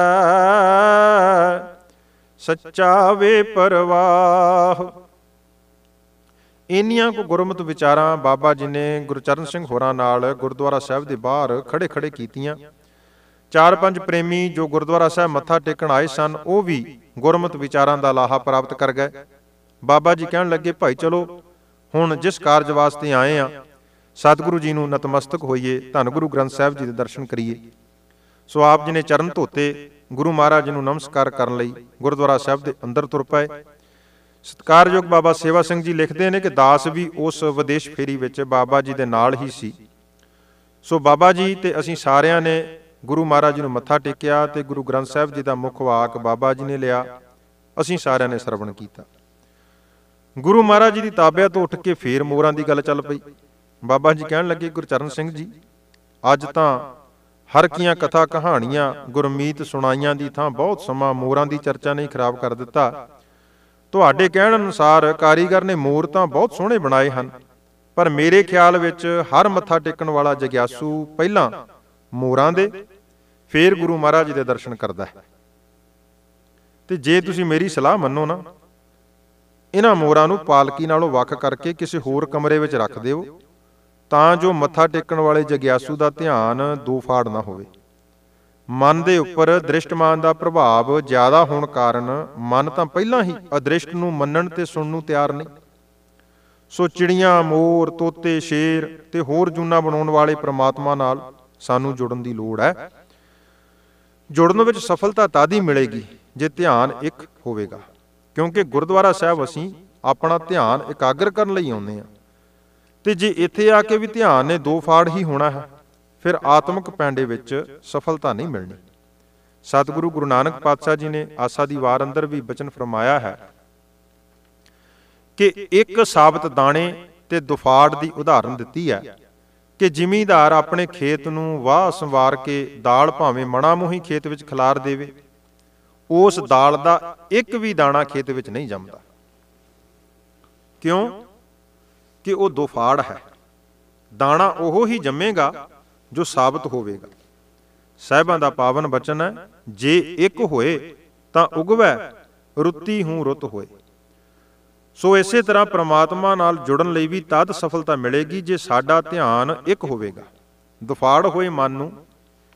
ਸੱਚਾ ਵੇ ਪਰਵਾਹ ਇੰਨੀਆਂ ਕੋ ਗੁਰਮਤ ਵਿਚਾਰਾਂ ਬਾਬਾ ਜੀ ਨੇ ਗੁਰਚਰਨ ਸਿੰਘ ਹੋਰਾਂ ਨਾਲ ਗੁਰਦੁਆਰਾ ਸਾਹਿਬ ਦੇ ਬਾਹਰ ਖੜੇ-ਖੜੇ ਕੀਤੀਆਂ ਚਾਰ ਪੰਜ ਪ੍ਰੇਮੀ ਜੋ ਗੁਰਦੁਆਰਾ ਸਾਹਿਬ ਮੱਥਾ ਟੇਕਣ ਆਏ ਸਨ ਉਹ ਵੀ ਗੁਰਮਤ ਵਿਚਾਰਾਂ ਦਾ ਲਾਹਾ ਪ੍ਰਾਪਤ ਕਰ ਗਏ ਬਾਬਾ ਜੀ ਕਹਿਣ ਲੱਗੇ ਭਾਈ ਚਲੋ ਹੁਣ ਜਿਸ ਕਾਰਜ ਵਾਸਤੇ ਆਏ ਆ ਸਤਿਗੁਰੂ ਜੀ ਨੂੰ ਨਤਮਸਤਕ ਹੋਈਏ ਧੰਨ ਗੁਰੂ ਗ੍ਰੰਥ ਸਾਹਿਬ ਜੀ ਦੇ ਦਰਸ਼ਨ ਕਰੀਏ ਸੋ ਆਪ ਜੀ ਨੇ ਚਰਨ ਧੋਤੇ ਗੁਰੂ ਮਹਾਰਾਜ ਨੂੰ ਨਮਸਕਾਰ ਕਰਨ ਲਈ ਗੁਰਦੁਆਰਾ ਸਾਹਿਬ ਦੇ ਅੰਦਰ ਤੁਰ ਪਏ ਸਤਕਾਰਯੋਗ ਬਾਬਾ ਸੇਵਾ ਸਿੰਘ ਜੀ ਲਿਖਦੇ ਨੇ ਕਿ ਦਾਸ ਵੀ ਉਸ ਵਿਦੇਸ਼ ਫੇਰੀ ਵਿੱਚ ਬਾਬਾ ਜੀ ਦੇ ਨਾਲ ਹੀ ਸੀ ਸੋ ਬਾਬਾ ਜੀ ਤੇ ਅਸੀਂ ਸਾਰਿਆਂ ਨੇ ਗੁਰੂ ਮਹਾਰਾਜ ਨੂੰ ਮੱਥਾ ਟੇਕਿਆ ਤੇ ਗੁਰੂ ਗ੍ਰੰਥ ਸਾਹਿਬ ਜੀ ਦਾ ਮੁੱਖ ਵਾਕ ਬਾਬਾ ਜੀ ਨੇ ਲਿਆ ਅਸੀਂ ਸਾਰਿਆਂ ਨੇ ਸਰਵਣ ਕੀਤਾ ਗੁਰੂ ਮਹਾਰਾਜ ਜੀ ਦੀ ਤਾਬਿਆ ਤੋਂ ਉੱਠ ਕੇ ਫੇਰ ਮੋਰਾਂ ਦੀ ਗੱਲ ਚੱਲ ਪਈ ਬਾਬਾ ਜੀ ਕਹਿਣ ਲੱਗੇ ਗੁਰਚਰਨ ਸਿੰਘ ਜੀ ਅੱਜ ਤਾਂ ਹਰ ਕੀਆਂ ਕਥਾ ਕਹਾਣੀਆਂ ਗੁਰਮੀਤ ਸੁਣਾਈਆਂ ਦੀ ਥਾਂ ਬਹੁਤ ਸਮਾਂ ਮੋਰਾਂ ਦੀ ਚਰਚਾ ਨਹੀਂ ਖਰਾਬ ਕਰ ਦਿੱਤਾ ਤੁਹਾਡੇ ਕਹਿਣ ਅਨੁਸਾਰ ਕਾਰੀਗਰ ਨੇ ਮੂਰਤਾਂ ਬਹੁਤ ਸੋਹਣੇ ਬਣਾਏ ਹਨ ਪਰ ਮੇਰੇ ਖਿਆਲ ਵਿੱਚ ਹਰ ਮੱਥਾ ਟੇਕਣ ਵਾਲਾ ਜਗਿਆਸੂ ਪਹਿਲਾਂ ਮੂਰਾਂ ਦੇ ਫੇਰ ਗੁਰੂ ਮਹਾਰਾਜ ਦੇ ਦਰਸ਼ਨ ਕਰਦਾ ਹੈ ਤੇ ਜੇ ਤੁਸੀਂ ਮੇਰੀ ਸਲਾਹ ਮੰਨੋ ਨਾ ਇਹਨਾਂ ਮੂਰਾਂ ਨੂੰ ਪਾਲਕੀ ਨਾਲੋਂ ਵੱਖ ਕਰਕੇ ਕਿਸੇ ਹੋਰ ਕਮਰੇ ਵਿੱਚ ਰੱਖ ਦਿਓ ਤਾਂ ਜੋ ਮੱਥਾ ਟੇਕਣ ਵਾਲੇ ਜਗਿਆਸੂ ਦਾ ਧਿਆਨ ਦੋ ਫਾੜ ਨਾ ਹੋਵੇ ਮਨ ਦੇ ਉੱਪਰ ਦ੍ਰਿਸ਼ਟਮਾਨ ਦਾ ਪ੍ਰਭਾਵ ਜ਼ਿਆਦਾ ਹੋਣ ਕਾਰਨ ਮਨ ਤਾਂ ਪਹਿਲਾਂ ਹੀ ਅਦ੍ਰਿਸ਼ਟ ਨੂੰ ਮੰਨਣ ਤੇ ਸੁਣਨ ਨੂੰ ਤਿਆਰ ਨਹੀਂ ਸੋ ਚਿੜੀਆਂ ਮੋਰ ਤੋਤੇ ਸ਼ੇਰ ਤੇ ਹੋਰ ਜੁਨਾ ਬਣਾਉਣ ਵਾਲੇ ਪ੍ਰਮਾਤਮਾ ਨਾਲ ਸਾਨੂੰ ਜੁੜਨ ਦੀ ਲੋੜ ਹੈ ਜੁੜਨ ਵਿੱਚ ਸਫਲਤਾ ਤਾਂ ਹੀ ਮਿਲੇਗੀ ਜੇ ਧਿਆਨ ਇੱਕ ਹੋਵੇਗਾ ਕਿਉਂਕਿ ਗੁਰਦੁਆਰਾ ਸਾਹਿਬ ਅਸੀਂ ਆਪਣਾ ਧਿਆਨ ਇਕਾਗਰ ਕਰਨ ਲਈ ਆਉਂਦੇ ਆ ਤੇ ਜੇ ਇੱਥੇ ਆ ਕੇ ਵੀ ਧਿਆਨ ਨੇ ਦੋ ਫਾੜ ਹੀ ਹੋਣਾ ਹੈ ਫਿਰ ਆਤਮਿਕ ਪੈਂਡੇ ਵਿੱਚ ਸਫਲਤਾ ਨਹੀਂ ਮਿਲਣੀ ਸਤਿਗੁਰੂ ਗੁਰੂ ਨਾਨਕ ਪਾਤਸ਼ਾਹ ਜੀ ਨੇ ਆਸਾ ਦੀ ਵਾਰ ਅੰਦਰ ਵੀ ਬਚਨ ਫਰਮਾਇਆ ਹੈ ਕਿ ਇੱਕ ਸਾਬਤ ਦਾਣੇ ਤੇ ਦੁਫਾੜ ਦੀ ਉਦਾਹਰਨ ਦਿੱਤੀ ਹੈ ਕਿ ਜ਼ਿਮੀਂਦਾਰ ਆਪਣੇ ਖੇਤ ਨੂੰ ਵਾਹ ਸੰਵਾਰ ਕੇ ਦਾਲ ਭਾਵੇਂ ਮਣਾ ਮੂੰਹੀ ਖੇਤ ਵਿੱਚ ਖਿਲਾਰ ਦੇਵੇ ਉਸ ਦਾਲ ਦਾ ਇੱਕ ਵੀ ਦਾਣਾ ਖੇਤ ਵਿੱਚ ਨਹੀਂ ਜੰਮਦਾ ਕਿਉਂ ਕਿ ਉਹ ਦੁਫਾੜ ਹੈ ਦਾਣਾ ਉਹ ਹੀ ਜੰਮੇਗਾ ਜੋ ਸਾਬਤ ਹੋਵੇਗਾ ਸਹਿਬਾਂ ਦਾ ਪਾਵਨ ਬਚਨ ਹੈ ਜੇ ਇੱਕ ਹੋਏ ਤਾਂ ਉਗਵੈ ਰੁੱਤੀ ਹੂੰ ਰੁੱਤ ਹੋਏ ਸੋ ਇਸੇ ਤਰ੍ਹਾਂ ਪ੍ਰਮਾਤਮਾ ਨਾਲ ਜੁੜਨ ਲਈ ਵੀ ਤਦ ਸਫਲਤਾ ਮਿਲੇਗੀ ਜੇ ਸਾਡਾ ਧਿਆਨ ਇੱਕ ਹੋਵੇਗਾ ਦੁਫਾੜ ਹੋਏ ਮਨ ਨੂੰ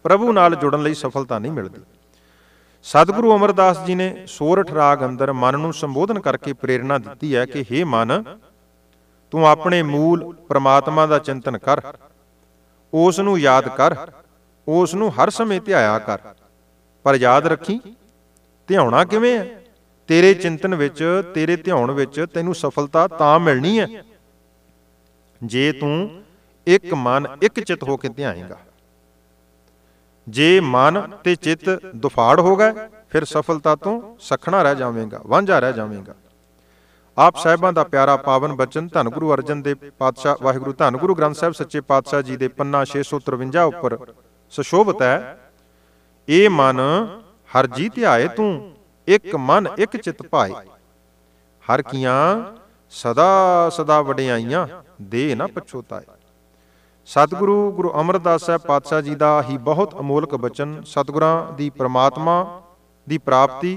ਪ੍ਰਭੂ ਨਾਲ ਜੁੜਨ ਲਈ ਸਫਲਤਾ ਨਹੀਂ ਮਿਲਦੀ ਸਤਿਗੁਰੂ ਅਮਰਦਾਸ ਜੀ ਨੇ ਸੋਰਠ ਰਾਗ ਅੰਦਰ ਮਨ ਨੂੰ ਸੰਬੋਧਨ ਕਰਕੇ ਪ੍ਰੇਰਣਾ ਦਿੱਤੀ ਹੈ ਕਿ हे ਮਨ ਤੂੰ ਆਪਣੇ ਮੂਲ ਪ੍ਰਮਾਤਮਾ ਦਾ ਚਿੰਤਨ ਕਰ ਉਸ ਨੂੰ ਯਾਦ ਕਰ ਉਸ ਨੂੰ ਹਰ ਸਮੇਂ ਧਿਆਇਆ ਕਰ ਪਰ ਯਾਦ ਰੱਖੀ ਧਿਆਉਣਾ ਕਿਵੇਂ ਹੈ ਤੇਰੇ ਚਿੰਤਨ ਵਿੱਚ ਤੇਰੇ ਧਿਆਉਣ ਵਿੱਚ ਤੈਨੂੰ ਸਫਲਤਾ ਤਾਂ ਮਿਲਣੀ ਹੈ ਜੇ ਤੂੰ ਇੱਕ ਮਨ ਇੱਕ ਚਿਤ ਹੋ ਕੇ ਧਿਆਏਗਾ ਜੇ ਮਨ ਤੇ ਚਿਤ ਦੁਫਾੜ ਹੋ ਗਏ ਫਿਰ ਸਫਲਤਾ ਤੋਂ ਸਖਣਾ ਰਹਿ ਜਾਵੇਂਗਾ ਵਾਂਝਾ ਰਹਿ ਜਾਵੇਂਗਾ ਆਪ ਸਾਹਿਬਾਂ ਦਾ ਪਿਆਰਾ ਪਾਵਨ ਬਚਨ ਧੰਨ ਗੁਰੂ ਅਰਜਨ ਦੇ ਪਾਤਸ਼ਾਹ ਵਾਹਿਗੁਰੂ ਧੰਨ ਗੁਰੂ ਗ੍ਰੰਥ ਸਾਹਿਬ ਸੱਚੇ ਪਾਤਸ਼ਾਹ ਜੀ ਦੇ ਪੰਨਾ 653 ਉੱਪਰ ਸੁਸ਼ੋਭਤ ਹੈ ਇਹ ਮਨ ਹਰ ਜੀ ਧਿਆਏ ਤੂੰ ਇੱਕ ਮਨ ਇੱਕ ਚਿਤ ਭਾਏ ਹਰ ਕੀਆਂ ਸਦਾ ਸਦਾ ਵਡਿਆਈਆਂ ਦੇ ਨਾ ਪਛੋਤਾਏ ਸਤਿਗੁਰੂ ਗੁਰੂ ਅਮਰਦਾਸ ਸਾਹਿਬ ਪਾਤਸ਼ਾਹ ਜੀ ਦਾ ਹੀ ਬਹੁਤ ਅਮੋਲਕ ਬਚਨ ਸਤਿਗੁਰਾਂ ਦੀ ਪ੍ਰਮਾਤਮਾ ਦੀ ਪ੍ਰਾਪਤੀ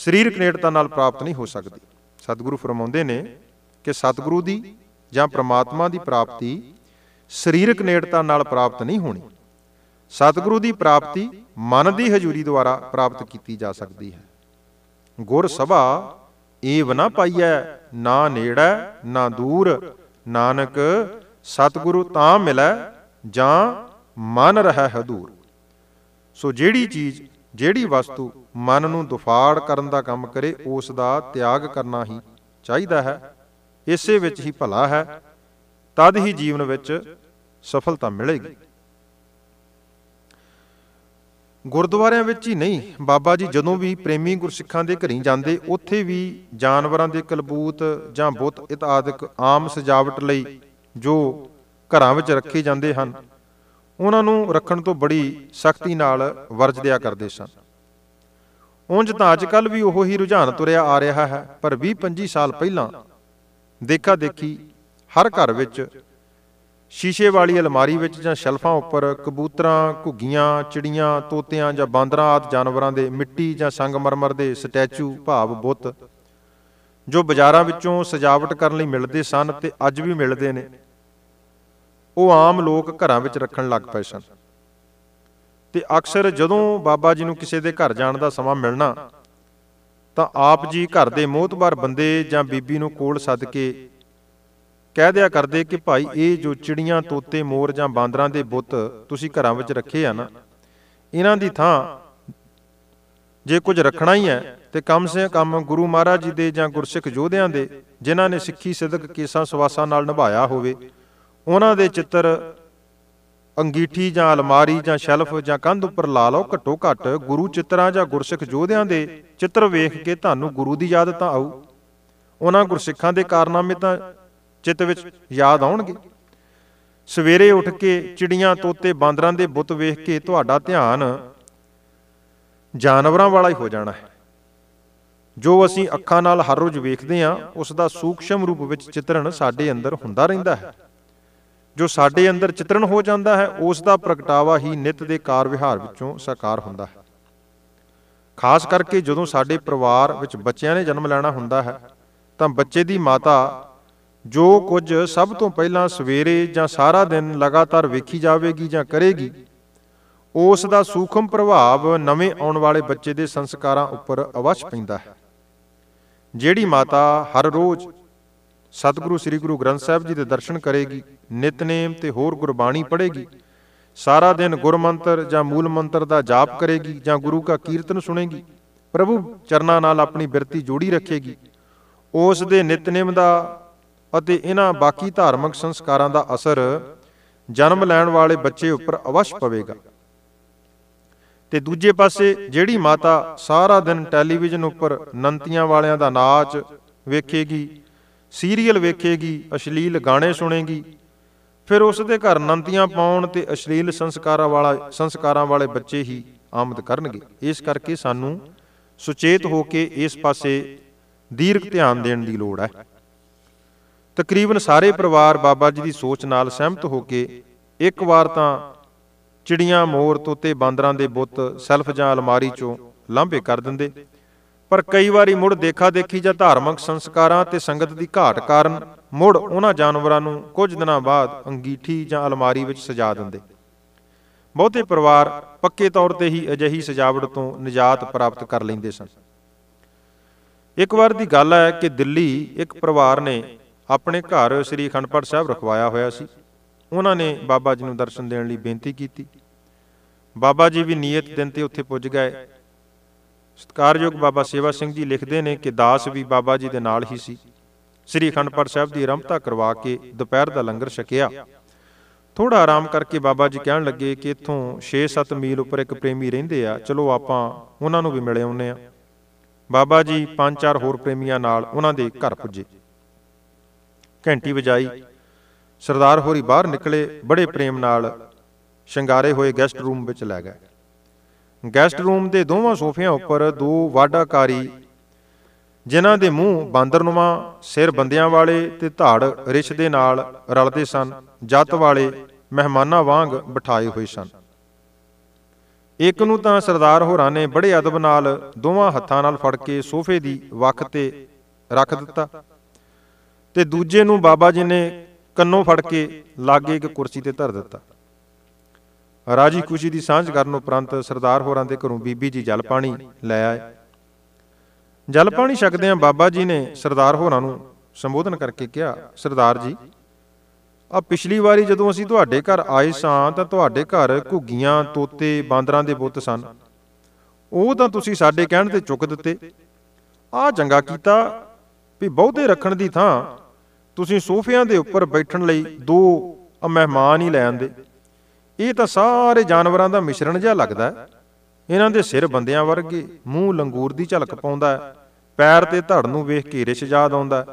ਸਰੀਰਕ ਨੇੜਤਾ ਨਾਲ ਪ੍ਰਾਪਤ ਨਹੀਂ ਹੋ ਸਕਦੀ ਸਤਿਗੁਰੂ ਫਰਮਾਉਂਦੇ ਨੇ ਕਿ ਸਤਿਗੁਰੂ ਦੀ ਜਾਂ ਪ੍ਰਮਾਤਮਾ ਦੀ ਪ੍ਰਾਪਤੀ ਸਰੀਰਕ ਨੇੜਤਾ ਨਾਲ ਪ੍ਰਾਪਤ ਨਹੀਂ ਹੋਣੀ ਸਤਿਗੁਰੂ ਦੀ ਪ੍ਰਾਪਤੀ ਮਨ ਦੀ ਹਜ਼ੂਰੀ ਦੁਆਰਾ ਪ੍ਰਾਪਤ ਕੀਤੀ ਜਾ ਸਕਦੀ ਹੈ ਗੁਰ ਸਭਾ ਏਵ ਨਾ ਪਾਈਐ ਨਾ ਨੇੜਾ ਨਾ ਦੂਰ ਨਾਨਕ ਸਤਿਗੁਰੂ ਤਾਂ ਮਿਲੈ ਜਾਂ ਮਨ ਰਹਿ ਹਦੂਰ ਸੋ ਜਿਹੜੀ ਚੀਜ਼ ਜਿਹੜੀ ਵਸਤੂ ਮਨ ਨੂੰ ਦੁਫਾੜ ਕਰਨ ਦਾ ਕੰਮ ਕਰੇ ਉਸ ਦਾ ਤਿਆਗ ਕਰਨਾ ਹੀ ਚਾਹੀਦਾ ਹੈ ਇਸੇ ਵਿੱਚ ਹੀ ਭਲਾ ਹੈ ਤਦ ਹੀ ਜੀਵਨ ਵਿੱਚ ਸਫਲਤਾ ਮਿਲੇਗੀ ਗੁਰਦੁਆਰਿਆਂ ਵਿੱਚ ਹੀ ਨਹੀਂ ਬਾਬਾ ਜੀ ਜਦੋਂ ਵੀ ਪ੍ਰੇਮੀ ਗੁਰਸਿੱਖਾਂ ਦੇ ਘਰੀ ਜਾਂਦੇ ਉੱਥੇ ਵੀ ਜਾਨਵਰਾਂ ਦੇ ਕਲਬੂਤ ਜਾਂ ਬੁੱਤ ਇਤਿਆਦਿਕ ਆਮ ਸਜਾਵਟ ਲਈ ਜੋ ਘਰਾਂ ਵਿੱਚ ਰੱਖੇ ਜਾਂਦੇ ਹਨ ਉਹਨਾਂ ਨੂੰ ਰੱਖਣ ਤੋਂ ਬੜੀ ਸਖਤੀ ਨਾਲ ਵਰਜਦਿਆ ਕਰਦੇ ਸਨ ਉੰਜ ਤਾਂ ਅੱਜ ਕੱਲ ਵੀ ਉਹ ਹੀ ਰੁਝਾਨ ਤੁਰਿਆ ਆ ਰਿਹਾ ਹੈ ਪਰ 20-25 ਸਾਲ ਪਹਿਲਾਂ ਦੇਖਾ ਦੇਖੀ ਹਰ ਘਰ ਵਿੱਚ ਸ਼ੀਸ਼ੇ ਵਾਲੀ ਅਲਮਾਰੀ ਵਿੱਚ ਜਾਂ ਸ਼ੈਲਫਾਂ ਉੱਪਰ ਕਬੂਤਰਾਂ, ਘੁੱਗੀਆਂ, ਚਿੜੀਆਂ, ਤੋਤਿਆਂ ਜਾਂ ਬਾਂਦਰਾਂ ਆਦਿ ਜਾਨਵਰਾਂ ਦੇ ਮਿੱਟੀ ਜਾਂ ਸੰਗਮਰਮਰ ਦੇ ਸਟੈਚੂ ਭਾਵ ਬੁੱਤ ਜੋ ਬਾਜ਼ਾਰਾਂ ਵਿੱਚੋਂ ਸਜਾਵਟ ਕਰਨ ਲਈ ਮਿਲਦੇ ਸਨ ਤੇ ਅੱਜ ਵੀ ਮਿਲਦੇ ਨੇ ਉਹ ਆਮ ਲੋਕ ਘਰਾਂ ਵਿੱਚ ਰੱਖਣ ਲੱਗ ਪਏ ਸਨ ਤੇ ਅਕਸਰ ਜਦੋਂ ਬਾਬਾ ਜੀ ਨੂੰ ਕਿਸੇ ਦੇ ਘਰ ਜਾਣ ਦਾ ਸਮਾਂ ਮਿਲਣਾ ਤਾਂ ਆਪ ਜੀ ਘਰ ਦੇ ਮੋਹਤਬਾਰ ਬੰਦੇ ਜਾਂ ਬੀਬੀ ਨੂੰ ਕੋਲ ਸੱਦ ਕੇ ਕਹਿ ਦਿਆ ਕਰਦੇ ਕਿ ਭਾਈ ਇਹ ਜੋ ਚਿੜੀਆਂ ਤੋਤੇ ਮੋਰ ਜਾਂ ਬਾਂਦਰਾਂ ਦੇ ਬੁੱਤ ਤੁਸੀਂ ਘਰਾਂ ਵਿੱਚ ਰੱਖੇ ਆ ਨਾ ਇਹਨਾਂ ਦੀ ਥਾਂ ਜੇ ਕੁਝ ਰੱਖਣਾ ਹੀ ਹੈ ਤੇ ਕਮ ਸੇ ਕਮ ਗੁਰੂ ਮਹਾਰਾਜ ਜੀ ਦੇ ਜਾਂ ਗੁਰਸਿੱਖ ਯੋਧਿਆਂ ਦੇ ਜਿਨ੍ਹਾਂ ਨੇ ਸਿੱਖੀ ਸਿੱਧਕ ਕੇਸਾਂ ਸਵਾਸਾਂ ਨਾਲ ਨਿਭਾਇਆ ਹੋਵੇ ਉਹਨਾਂ ਦੇ ਚਿੱਤਰ ਅੰਗੀਠੀ ਜਾਂ ਅਲਮਾਰੀ ਜਾਂ ਸ਼ੈਲਫ ਜਾਂ ਕੰਧ ਉੱਪਰ ਲਾ ਲਓ ਘੱਟੋ ਘੱਟ ਗੁਰੂ ਚਿੱਤਰਾਂ ਜਾਂ ਗੁਰਸਿੱਖ ਯੋਧਿਆਂ ਦੇ ਚਿੱਤਰ ਵੇਖ ਕੇ ਤੁਹਾਨੂੰ ਗੁਰੂ ਦੀ ਯਾਦ ਤਾਂ ਆਊ ਉਹਨਾਂ ਗੁਰਸਿੱਖਾਂ ਦੇ ਕਾਰਨਾਮੇ ਤਾਂ ਚਿੱਤ ਵਿੱਚ ਯਾਦ ਆਉਣਗੇ ਸਵੇਰੇ ਉੱਠ ਕੇ ਚਿੜੀਆਂ ਤੋਤੇ ਬਾਂਦਰਾਂ ਦੇ ਬੁੱਤ ਵੇਖ ਕੇ ਤੁਹਾਡਾ ਧਿਆਨ ਜਾਨਵਰਾਂ ਵਾਲਾ ਹੀ ਹੋ ਜਾਣਾ ਹੈ ਜੋ ਅਸੀਂ ਅੱਖਾਂ ਨਾਲ ਹਰ ਰੋਜ਼ ਵੇਖਦੇ ਹਾਂ ਉਸ ਦਾ ਸੂਖਸ਼ਮ ਰੂਪ ਵਿੱਚ ਚਿੱਤਰਣ ਸਾਡੇ ਅੰਦਰ ਹੁੰਦਾ ਰਹਿੰਦਾ ਹੈ ਜੋ ਸਾਡੇ ਅੰਦਰ ਚਿਤਰਣ ਹੋ ਜਾਂਦਾ ਹੈ ਉਸ ਦਾ ਪ੍ਰਗਟਾਵਾ ਹੀ ਨਿਤ ਦੇ ਕਾਰ ਵਿਹਾਰ ਵਿੱਚੋਂ ਸਾਕਾਰ ਹੁੰਦਾ ਹੈ ਖਾਸ ਕਰਕੇ ਜਦੋਂ ਸਾਡੇ ਪਰਿਵਾਰ ਵਿੱਚ ਬੱਚਿਆਂ ਨੇ ਜਨਮ ਲੈਣਾ ਹੁੰਦਾ ਹੈ ਤਾਂ ਬੱਚੇ ਦੀ ਮਾਤਾ ਜੋ ਕੁਝ ਸਭ ਤੋਂ ਪਹਿਲਾਂ ਸਵੇਰੇ ਜਾਂ ਸਾਰਾ ਦਿਨ ਲਗਾਤਾਰ ਵੇਖੀ ਜਾਵੇਗੀ ਜਾਂ ਕਰੇਗੀ ਉਸ ਦਾ ਸੂਖਮ ਪ੍ਰਭਾਵ ਨਵੇਂ ਆਉਣ ਵਾਲੇ ਬੱਚੇ ਦੇ ਸੰਸਕਾਰਾਂ ਉੱਪਰ ਅਵਸ਼ ਪੈਂਦਾ ਹੈ ਜਿਹੜੀ ਮਾਤਾ ਹਰ ਰੋਜ਼ ਸਤਿਗੁਰੂ ਸ੍ਰੀ ਗੁਰੂ ਗ੍ਰੰਥ ਸਾਹਿਬ ਜੀ ਦੇ ਦਰਸ਼ਨ ਕਰੇਗੀ ਨਿਤਨੇਮ ਤੇ ਹੋਰ ਗੁਰਬਾਣੀ ਪੜ੍ਹੇਗੀ ਸਾਰਾ ਦਿਨ ਗੁਰਮੰਤਰ ਜਾਂ ਮੂਲ ਮੰਤਰ ਦਾ ਜਾਪ ਕਰੇਗੀ ਜਾਂ ਗੁਰੂ ਕਾ ਕੀਰਤਨ ਸੁਣੇਗੀ ਪ੍ਰਭੂ ਚਰਨਾਂ ਨਾਲ ਆਪਣੀ ਬਿਰਤੀ ਜੋੜੀ ਰੱਖੇਗੀ ਉਸ ਦੇ ਨਿਤਨੇਮ ਦਾ ਅਤੇ ਇਹਨਾਂ ਬਾਕੀ ਧਾਰਮਿਕ ਸੰਸਕਾਰਾਂ ਦਾ ਅਸਰ ਜਨਮ ਲੈਣ ਵਾਲੇ ਬੱਚੇ ਉੱਪਰ ਅਵਸ਼ ਪਵੇਗਾ ਤੇ ਦੂਜੇ ਪਾਸੇ ਜਿਹੜੀ ਮਾਤਾ ਸਾਰਾ ਦਿਨ ਟੈਲੀਵਿਜ਼ਨ ਉੱਪਰ ਨੰਤੀਆਂ ਵਾਲਿਆਂ ਦਾ ਨਾਚ ਵੇਖੇਗੀ ਸੀਰੀਅਲ ਵੇਖੇਗੀ ਅਸ਼ਲੀਲ ਗਾਣੇ ਸੁਣੇਗੀ ਫਿਰ ਉਸ ਦੇ ਘਰ ਨੰਤੀਆਂ ਪਾਉਣ ਤੇ ਅਸ਼ਲੀਲ ਸੰਸਕਾਰਾਂ ਵਾਲਾ ਸੰਸਕਾਰਾਂ ਵਾਲੇ ਬੱਚੇ ਹੀ ਆਮਦ ਕਰਨਗੇ ਇਸ ਕਰਕੇ ਸਾਨੂੰ ਸੁਚੇਤ ਹੋ ਕੇ ਇਸ ਪਾਸੇ ਦੀਰਘ ਧਿਆਨ ਦੇਣ ਦੀ ਲੋੜ ਹੈ ਤਕਰੀਬਨ ਸਾਰੇ ਪਰਿਵਾਰ ਬਾਬਾ ਜੀ ਦੀ ਸੋਚ ਨਾਲ ਸਹਿਮਤ ਹੋ ਕੇ ਇੱਕ ਵਾਰ ਤਾਂ ਚਿੜੀਆਂ ਮੋਰ ਤੋਤੇ ਬਾਂਦਰਾਂ ਦੇ ਬੁੱਤ ਸੈਲਫ ਜਾਂ ਅਲਮਾਰੀ ਚੋਂ ਲਾਂਭੇ ਕਰ ਦਿੰਦੇ ਪਰ ਕਈ ਵਾਰੀ ਮੁੜ ਦੇਖਾ ਦੇਖੀ ਜਾਂ ਧਾਰਮਿਕ ਸੰਸਕਾਰਾਂ ਤੇ ਸੰਗਤ ਦੀ ਘਾਟ ਕਾਰਨ ਮੁੜ ਉਹਨਾਂ ਜਾਨਵਰਾਂ ਨੂੰ ਕੁਝ ਦਿਨਾਂ ਬਾਅਦ ਅੰਗੀਠੀ ਜਾਂ ਅਲਮਾਰੀ ਵਿੱਚ ਸਜਾ ਦਿੰਦੇ ਬਹੁਤੇ ਪਰਿਵਾਰ ਪੱਕੇ ਤੌਰ ਤੇ ਹੀ ਅਜਿਹੀ ਸਜਾਵਟ ਤੋਂ ਨਜਾਤ ਪ੍ਰਾਪਤ ਕਰ ਲੈਂਦੇ ਸਨ ਇੱਕ ਵਾਰ ਦੀ ਗੱਲ ਹੈ ਕਿ ਦਿੱਲੀ ਇੱਕ ਪਰਿਵਾਰ ਨੇ ਆਪਣੇ ਘਰ ਸ੍ਰੀ ਖੰਡਪੜ ਸਾਹਿਬ ਰਖਵਾਇਆ ਹੋਇਆ ਸੀ ਉਹਨਾਂ ਨੇ ਬਾਬਾ ਜੀ ਨੂੰ ਦਰਸ਼ਨ ਦੇਣ ਲਈ ਬੇਨਤੀ ਕੀਤੀ ਬਾਬਾ ਜੀ ਵੀ ਨਿਯਤ ਦਿਨ ਤੇ ਉੱਥੇ ਪੁੱਜ ਗਏ ਸਤਕਾਰਯੋਗ ਬਾਬਾ ਸੇਵਾ ਸਿੰਘ ਜੀ ਲਿਖਦੇ ਨੇ ਕਿ ਦਾਸ ਵੀ ਬਾਬਾ ਜੀ ਦੇ ਨਾਲ ਹੀ ਸੀ ਸ੍ਰੀ ਅਖੰਡਪੁਰ ਸਾਹਿਬ ਦੀ ਰਮਤਾ ਕਰਵਾ ਕੇ ਦੁਪਹਿਰ ਦਾ ਲੰਗਰ ਛਕਿਆ ਥੋੜਾ ਆਰਾਮ ਕਰਕੇ ਬਾਬਾ ਜੀ ਕਹਿਣ ਲੱਗੇ ਕਿ ਇੱਥੋਂ 6-7 ਮੀਲ ਉੱਪਰ ਇੱਕ ਪ੍ਰੇਮੀ ਰਹਿੰਦੇ ਆ ਚਲੋ ਆਪਾਂ ਉਹਨਾਂ ਨੂੰ ਵੀ ਮਿਲੇ ਆਉਨੇ ਆ ਬਾਬਾ ਜੀ ਪੰਜ ਚਾਰ ਹੋਰ ਪ੍ਰੇਮੀਆਂ ਨਾਲ ਉਹਨਾਂ ਦੇ ਘਰ ਪੁੱਜੇ ਘੰਟੀ ਵਜਾਈ ਸਰਦਾਰ ਹੋਰੀ ਬਾਹਰ ਨਿਕਲੇ ਬੜੇ ਪ੍ਰੇਮ ਨਾਲ ਸ਼ਿੰਗਾਰੇ ਹੋਏ ਗੈਸਟ ਰੂਮ ਵਿੱਚ ਲੈ ਗਏ ਗੈਸਟ ਰੂਮ ਦੇ ਦੋਵਾਂ ਸੋਫਿਆਂ ਉੱਪਰ ਦੋ ਵਾਢਾਕਾਰੀ ਜਿਨ੍ਹਾਂ ਦੇ ਮੂੰਹ ਨੁਮਾ ਸਿਰ ਬੰਦਿਆਂ ਵਾਲੇ ਤੇ ਧਾੜ ਰਿਸ਼ ਦੇ ਨਾਲ ਰਲਦੇ ਸਨ ਜੱਤ ਵਾਲੇ ਮਹਿਮਾਨਾਂ ਵਾਂਗ ਬਿਠਾਏ ਹੋਏ ਸਨ ਇੱਕ ਨੂੰ ਤਾਂ ਸਰਦਾਰ ਹੋਰਾਂ ਨੇ ਬੜੇ ਅਦਬ ਨਾਲ ਦੋਵਾਂ ਹੱਥਾਂ ਨਾਲ ਫੜ ਕੇ ਸੋਫੇ ਦੀ ਵਖ ਤੇ ਰੱਖ ਦਿੱਤਾ ਤੇ ਦੂਜੇ ਨੂੰ ਬਾਬਾ ਜੀ ਨੇ ਕੰਨੋਂ ਫੜ ਕੇ ਲਾਗੇ ਇੱਕ ਕੁਰਸੀ ਤੇ ਧਰ ਦਿੱਤਾ ਰਾਜੀ ਖੁਸ਼ੀ ਦੀ ਸਾਂਝ ਕਰਨ ਉਪਰੰਤ ਸਰਦਾਰ ਹੋਰਾਂ ਦੇ ਘਰੋਂ ਬੀਬੀ ਜੀ ਜਲ ਪਾਣੀ ਲੈ ਆਏ ਜਲ ਪਾਣੀ ਛਕਦਿਆਂ ਬਾਬਾ ਜੀ ਨੇ ਸਰਦਾਰ ਹੋਰਾਂ ਨੂੰ ਸੰਬੋਧਨ ਕਰਕੇ ਕਿਹਾ ਸਰਦਾਰ ਜੀ ਆ ਪਿਛਲੀ ਵਾਰੀ ਜਦੋਂ ਅਸੀਂ ਤੁਹਾਡੇ ਘਰ ਆਏ ਸਾਂ ਤਾਂ ਤੁਹਾਡੇ ਘਰ ਘੁੱਗੀਆਂ ਤੋਤੇ ਬਾਂਦਰਾਂ ਦੇ ਬੁੱਤ ਸਨ ਉਹ ਤਾਂ ਤੁਸੀਂ ਸਾਡੇ ਕਹਿਣ ਤੇ ਚੁੱਕ ਦਿੱਤੇ ਆ ਚੰਗਾ ਕੀਤਾ ਵੀ ਬਹੁਤੇ ਰੱਖਣ ਦੀ ਥਾਂ ਤੁਸੀਂ ਸੋਫਿਆਂ ਦੇ ਉੱਪਰ ਬੈਠਣ ਲਈ ਦੋ ਮਹਿਮਾਨ ਹੀ ਲੈ ਆਂਦੇ ਇਹ ਤਾਂ ਸਾਰੇ ਜਾਨਵਰਾਂ ਦਾ ਮਿਸ਼ਰਣ ਜਿਹਾ ਲੱਗਦਾ ਹੈ ਇਹਨਾਂ ਦੇ ਸਿਰ ਬੰਦਿਆਂ ਵਰਗੇ ਮੂੰਹ ਲੰਗੂਰ ਦੀ ਝਲਕ ਪਾਉਂਦਾ ਪੈਰ ਤੇ ਧੜ ਨੂੰ ਵੇਖ ਕੇ ਰਿਸ਼ ਯਾਦ ਆਉਂਦਾ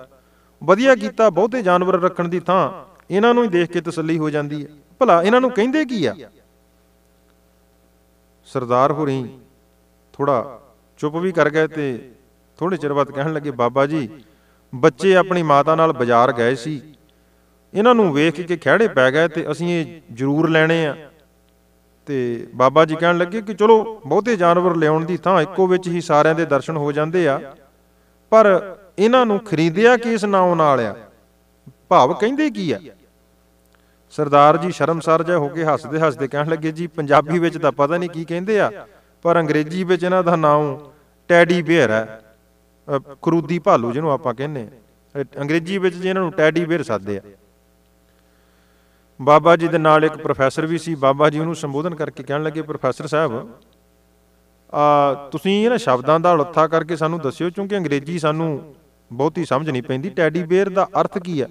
ਵਧੀਆ ਕੀਤਾ ਬਹੁਤੇ ਜਾਨਵਰ ਰੱਖਣ ਦੀ ਥਾਂ ਇਹਨਾਂ ਨੂੰ ਹੀ ਦੇਖ ਕੇ ਤਸੱਲੀ ਹੋ ਜਾਂਦੀ ਹੈ ਭਲਾ ਇਹਨਾਂ ਨੂੰ ਕਹਿੰਦੇ ਕੀ ਆ ਸਰਦਾਰ ਹੁਰੀ ਥੋੜਾ ਚੁੱਪ ਵੀ ਕਰ ਗਏ ਤੇ ਥੋੜੇ ਚਿਰ ਬਾਅਦ ਕਹਿਣ ਲੱਗੇ ਬਾਬਾ ਜੀ ਬੱਚੇ ਆਪਣੀ ਮਾਤਾ ਨਾਲ ਬਾਜ਼ਾਰ ਗਏ ਸੀ ਇਹਨਾਂ ਨੂੰ ਵੇਖ ਕੇ ਖਿਹੜੇ ਪੈ ਗਏ ਤੇ ਅਸੀਂ ਇਹ ਜ਼ਰੂਰ ਲੈਣੇ ਆ ਤੇ ਬਾਬਾ ਜੀ ਕਹਿਣ ਲੱਗੇ ਕਿ ਚਲੋ ਬਹੁਤੇ ਜਾਨਵਰ ਲਿਆਉਣ ਦੀ ਥਾਂ ਇੱਕੋ ਵਿੱਚ ਹੀ ਸਾਰਿਆਂ ਦੇ ਦਰਸ਼ਨ ਹੋ ਜਾਂਦੇ ਆ ਪਰ ਇਹਨਾਂ ਨੂੰ ਖਰੀਦਿਆ ਕਿਸ ਨਾਮ ਨਾਲ ਆ ਭਾਵ ਕਹਿੰਦੇ ਕੀ ਆ ਸਰਦਾਰ ਜੀ ਸ਼ਰਮਸਾਰ ਜਿਹਾ ਹੋ ਕੇ ਹੱਸਦੇ ਹੱਸਦੇ ਕਹਿਣ ਲੱਗੇ ਜੀ ਪੰਜਾਬੀ ਵਿੱਚ ਤਾਂ ਪਤਾ ਨਹੀਂ ਕੀ ਕਹਿੰਦੇ ਆ ਪਰ ਅੰਗਰੇਜ਼ੀ ਵਿੱਚ ਇਹਨਾਂ ਦਾ ਨਾਮ ਟੈਡੀ ਬੇਅਰ ਹੈ ਕਰੂਦੀ ਭਾਲੂ ਜਿਹਨੂੰ ਆਪਾਂ ਕਹਿੰਦੇ ਅੰਗਰੇਜ਼ੀ ਵਿੱਚ ਜੇ ਇਹਨਾਂ ਨੂੰ ਟੈਡੀ ਬੇਅਰ ਸੱਦੇ ਆ ਬਾਬਾ ਜੀ ਦੇ ਨਾਲ ਇੱਕ ਪ੍ਰੋਫੈਸਰ ਵੀ ਸੀ ਬਾਬਾ ਜੀ ਉਹਨੂੰ ਸੰਬੋਧਨ ਕਰਕੇ ਕਹਿਣ ਲੱਗੇ ਪ੍ਰੋਫੈਸਰ ਸਾਹਿਬ ਆ ਤੁਸੀਂ ਇਹਨਾਂ ਸ਼ਬਦਾਂ ਦਾ ਅਰਥਾ ਕਰਕੇ ਸਾਨੂੰ ਦੱਸਿਓ ਕਿਉਂਕਿ ਅੰਗਰੇਜ਼ੀ ਸਾਨੂੰ ਬਹੁਤੀ ਸਮਝ ਨਹੀਂ ਪੈਂਦੀ ਟੈਡੀ ਬੇਅਰ ਦਾ ਅਰਥ ਕੀ ਹੈ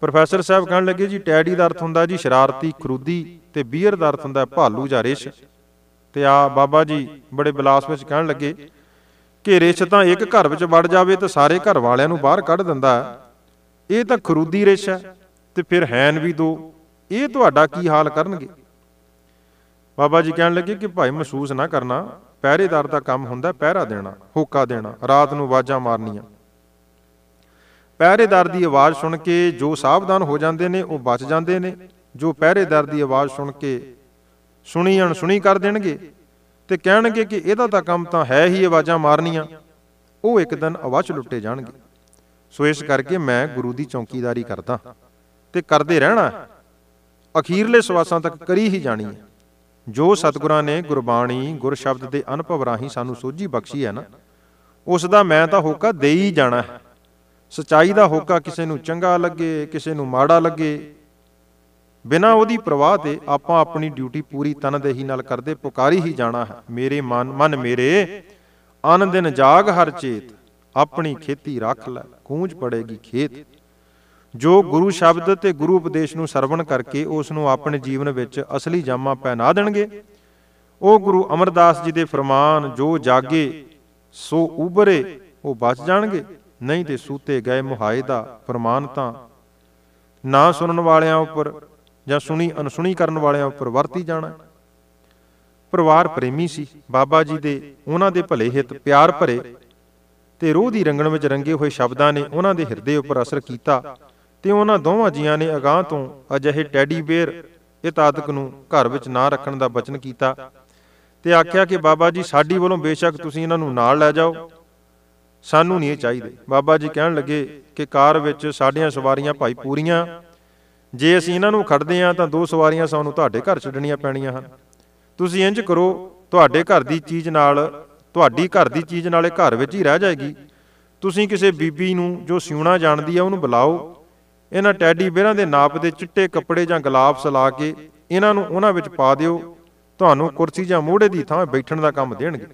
ਪ੍ਰੋਫੈਸਰ ਸਾਹਿਬ ਕਹਿਣ ਲੱਗੇ ਜੀ ਟੈਡੀ ਦਾ ਅਰਥ ਹੁੰਦਾ ਜੀ ਸ਼ਰਾਰਤੀ ਖਰੂਦੀ ਤੇ ਬੀਅਰ ਦਾ ਅਰਥ ਹੁੰਦਾ ਭਾਲੂ ਜਾਂ ਰਿਸ਼ ਤੇ ਆ ਬਾਬਾ ਜੀ ਬੜੇ ਬਲਾਸ ਵਿੱਚ ਕਹਿਣ ਲੱਗੇ ਕਿ ਰੇਸ਼ ਤਾਂ ਇੱਕ ਘਰ ਵਿੱਚ ਵੜ ਜਾਵੇ ਤਾਂ ਸਾਰੇ ਘਰ ਵਾਲਿਆਂ ਨੂੰ ਬਾਹਰ ਕੱਢ ਦਿੰਦਾ ਇਹ ਤਾਂ ਖਰੂਦੀ ਰੇਸ਼ ਹੈ ਤੇ ਫਿਰ ਹੈਨ ਵੀ ਦੋ ਇਹ ਤੁਹਾਡਾ ਕੀ ਹਾਲ ਕਰਨਗੇ ਬਾਬਾ ਜੀ ਕਹਿਣ ਲੱਗੇ ਕਿ ਭਾਈ ਮਹਿਸੂਸ ਨਾ ਕਰਨਾ ਪਹਿਰੇਦਾਰ ਦਾ ਕੰਮ ਹੁੰਦਾ ਪਹਿਰਾ ਦੇਣਾ ਹੋਕਾ ਦੇਣਾ ਰਾਤ ਨੂੰ ਆਵਾਜ਼ਾਂ ਮਾਰਨੀਆਂ ਪਹਿਰੇਦਾਰ ਦੀ ਆਵਾਜ਼ ਸੁਣ ਕੇ ਜੋ ਸਾਵਧਾਨ ਹੋ ਜਾਂਦੇ ਨੇ ਉਹ ਬਚ ਜਾਂਦੇ ਨੇ ਜੋ ਪਹਿਰੇਦਾਰ ਦੀ ਆਵਾਜ਼ ਸੁਣ ਕੇ ਸੁਣੀ ਅਣ ਸੁਣੀ ਕਰ ਦੇਣਗੇ ਤੇ ਕਹਿਣਗੇ ਕਿ ਇਹਦਾ ਤਾਂ ਕੰਮ ਤਾਂ ਹੈ ਹੀ ਆਵਾਜ਼ਾਂ ਮਾਰਨੀਆਂ ਉਹ ਇੱਕ ਦਿਨ ਅਵਚ ਲੁੱਟੇ ਜਾਣਗੇ ਸੋ ਇਸ ਕਰਕੇ ਮੈਂ ਗੁਰੂ ਦੀ ਚੌਕੀਦਾਰੀ ਕਰਦਾ ਤੇ ਕਰਦੇ ਰਹਿਣਾ ਅਖੀਰਲੇ ਸਵਾਸਾਂ ਤੱਕ ਕਰੀ ਹੀ ਜਾਣੀ ਹੈ ਜੋ ਸਤਿਗੁਰਾਂ ਨੇ ਗੁਰਬਾਣੀ ਗੁਰ ਸ਼ਬਦ ਦੇ ਅਨੁਭਵ ਰਾਹੀਂ ਸਾਨੂੰ ਸੋਝੀ ਬਖਸ਼ੀ ਹੈ ਨਾ ਉਸ ਦਾ ਮੈਂ ਤਾਂ ਹੋਕਾ ਦੇ ਹੀ ਜਾਣਾ ਹੈ ਸਚਾਈ ਦਾ ਹੋਕਾ ਕਿਸੇ ਨੂੰ ਚੰਗਾ ਲੱਗੇ ਕਿਸੇ ਨੂੰ ਮਾੜਾ ਲੱਗੇ ਬਿਨਾਂ ਉਹਦੀ ਪ੍ਰਵਾਹ ਤੇ ਆਪਾਂ ਆਪਣੀ ਡਿਊਟੀ ਪੂਰੀ ਤਨਦੇਹੀ ਨਾਲ ਕਰਦੇ ਪੁਕਾਰੀ ਹੀ ਜਾਣਾ ਹੈ ਮੇਰੇ ਮਨ ਮਨ ਮੇਰੇ ਅਨੰਦਨ ਜਾਗ ਹਰ ਚੇਤ ਆਪਣੀ ਖੇਤੀ ਰੱਖ ਲੈ ਕੂੰਜ ਪੜੇਗੀ ਖੇਤ ਜੋ ਗੁਰੂ ਸ਼ਬਦ ਤੇ ਗੁਰੂ ਉਪਦੇਸ਼ ਨੂੰ ਸਰਵਣ ਕਰਕੇ ਉਸ ਨੂੰ ਆਪਣੇ ਜੀਵਨ ਵਿੱਚ ਅਸਲੀ ਜਾਮਾ ਪਹਿਨਾ ਦੇਣਗੇ ਉਹ ਗੁਰੂ ਅਮਰਦਾਸ ਜੀ ਦੇ ਫਰਮਾਨ ਜੋ ਜਾਗੇ ਸੋ ਉਬਰੇ ਉਹ ਬਚ ਜਾਣਗੇ ਨਹੀਂ ਤੇ ਸੂਤੇ ਗਏ ਮੁਹਾਏ ਦਾ ਫਰਮਾਨ ਤਾਂ ਨਾ ਸੁਣਨ ਵਾਲਿਆਂ ਉੱਪਰ ਜਾਂ ਸੁਣੀ ਅਨਸੁਣੀ ਕਰਨ ਵਾਲਿਆਂ ਉੱਪਰ ਵਰਤੀ ਜਾਣਾ ਪਰਿਵਾਰ ਪ੍ਰੇਮੀ ਸੀ ਬਾਬਾ ਜੀ ਦੇ ਉਹਨਾਂ ਦੇ ਭਲੇ ਹਿੱਤ ਪਿਆਰ ਭਰੇ ਤੇ ਰੋਹ ਦੀ ਰੰਗਣ ਵਿੱਚ ਰੰਗੇ ਹੋਏ ਸ਼ਬਦਾਂ ਨੇ ਉਹਨਾਂ ਦੇ ਹਿਰਦੇ ਉੱਪਰ ਅਸਰ ਕੀਤਾ ਤੇ ਉਹਨਾਂ ਦੋਵਾਂ ਜੀਆਂ ਨੇ ਅਗਾਹ ਤੋਂ ਅਜਿਹੇ ਟੈਡੀ ਬੇਅਰ ਇਤਾਦਕ ਨੂੰ ਘਰ ਵਿੱਚ ਨਾ ਰੱਖਣ ਦਾ ਬਚਨ ਕੀਤਾ ਤੇ ਆਖਿਆ ਕਿ ਬਾਬਾ ਜੀ ਸਾਡੀ ਵੱਲੋਂ ਬੇਸ਼ੱਕ ਤੁਸੀਂ ਇਹਨਾਂ ਨੂੰ ਨਾਲ ਲੈ ਜਾਓ ਸਾਨੂੰ ਨਹੀਂ ਇਹ ਚਾਹੀਦੇ ਬਾਬਾ ਜੀ ਕਹਿਣ ਲੱਗੇ ਕਿ ਕਾਰ ਵਿੱਚ ਸਾਡੀਆਂ ਸਵਾਰੀਆਂ ਭਾਈ ਪੂਰੀਆਂ ਜੇ ਅਸੀਂ ਇਹਨਾਂ ਨੂੰ ਖੜਦੇ ਹਾਂ ਤਾਂ ਦੋ ਸਵਾਰੀਆਂ ਸਾਨੂੰ ਤੁਹਾਡੇ ਘਰ ਛੱਡਣੀਆਂ ਪੈਣੀਆਂ ਹਨ ਤੁਸੀਂ ਇੰਜ ਕਰੋ ਤੁਹਾਡੇ ਘਰ ਦੀ ਚੀਜ਼ ਨਾਲ ਤੁਹਾਡੀ ਘਰ ਦੀ ਚੀਜ਼ ਨਾਲੇ ਘਰ ਵਿੱਚ ਹੀ ਰਹਿ ਜਾਏਗੀ ਤੁਸੀਂ ਕਿਸੇ ਬੀਬੀ ਨੂੰ ਜੋ ਸਿਉਣਾ ਜਾਣਦੀ ਆ ਉਹਨੂੰ ਬੁਲਾਓ ਇਹਨਾਂ ਟੈਡੀ ਬੇਰਾਂ ਦੇ ਨਾਪ ਦੇ ਚਿੱਟੇ ਕੱਪੜੇ ਜਾਂ ਗਲਾਬਸ ਲਾ ਕੇ ਇਹਨਾਂ ਨੂੰ ਉਹਨਾਂ ਵਿੱਚ ਪਾ ਦਿਓ ਤੁਹਾਨੂੰ ਕੁਰਸੀ ਜਾਂ ਮੂੜੇ ਦੀ ਥਾਂ ਬੈਠਣ ਦਾ ਕੰਮ ਦੇਣਗੇ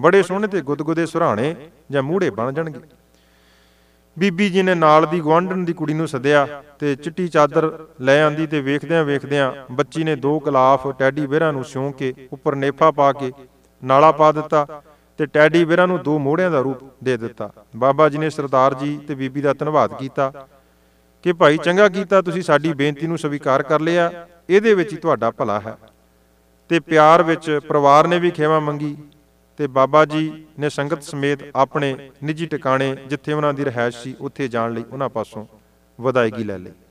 ਬੜੇ ਸੋਹਣੇ ਤੇ ਗੁੱਦਗੁਦੇ ਸੁਹਾਣੇ ਜਾਂ ਮੂੜੇ ਬਣ ਜਾਣਗੇ ਬੀਬੀ ਜੀ ਨੇ ਨਾਲ ਦੀ ਗਵਾਂਡਣ ਦੀ ਕੁੜੀ ਨੂੰ ਸੱਦਿਆ ਤੇ ਚਿੱਟੀ ਚਾਦਰ ਲੈ ਆਂਦੀ ਤੇ ਵੇਖਦਿਆਂ ਵੇਖਦਿਆਂ ਬੱਚੀ ਨੇ ਦੋ ਕਲਾਫ ਟੈਡੀ ਬੇਰਾਂ ਨੂੰ ਸਿਉਂ ਕੇ ਉੱਪਰ ਨੇਫਾ ਪਾ ਕੇ ਨਾਲਾ ਪਾ ਦਿੱਤਾ ਤੇ ਟੈਡੀ ਬੇਰਾਂ ਨੂੰ ਦੋ ਮੋੜਿਆਂ ਦਾ ਰੂਪ ਦੇ ਦਿੱਤਾ ਬਾਬਾ ਜੀ ਨੇ ਸਰਦਾਰ ਜੀ ਤੇ ਬੀਬੀ ਦਾ ਧੰਨਵਾਦ ਕੀਤਾ ਕਿ ਭਾਈ ਚੰਗਾ ਕੀਤਾ ਤੁਸੀਂ ਸਾਡੀ ਬੇਨਤੀ ਨੂੰ ਸਵੀਕਾਰ ਕਰ ਲਿਆ ਇਹਦੇ ਵਿੱਚ ਹੀ ਤੁਹਾਡਾ ਭਲਾ ਹੈ ਤੇ ਪਿਆਰ ਵਿੱਚ ਪਰਿਵਾਰ ਨੇ ਵੀ ਖੇਵਾ ਮੰਗੀ ਤੇ ਬਾਬਾ ਜੀ ਨੇ ਸੰਗਤ ਸਮੇਤ ਆਪਣੇ ਨਿੱਜੀ ਟਿਕਾਣੇ ਜਿੱਥੇ ਉਹਨਾਂ ਦੀ ਰਹਿائش ਸੀ ਉੱਥੇ ਜਾਣ ਲਈ ਉਹਨਾਂ ਪਾਸੋਂ ਵਧਾਈਗੀ ਲੈ ਲਈ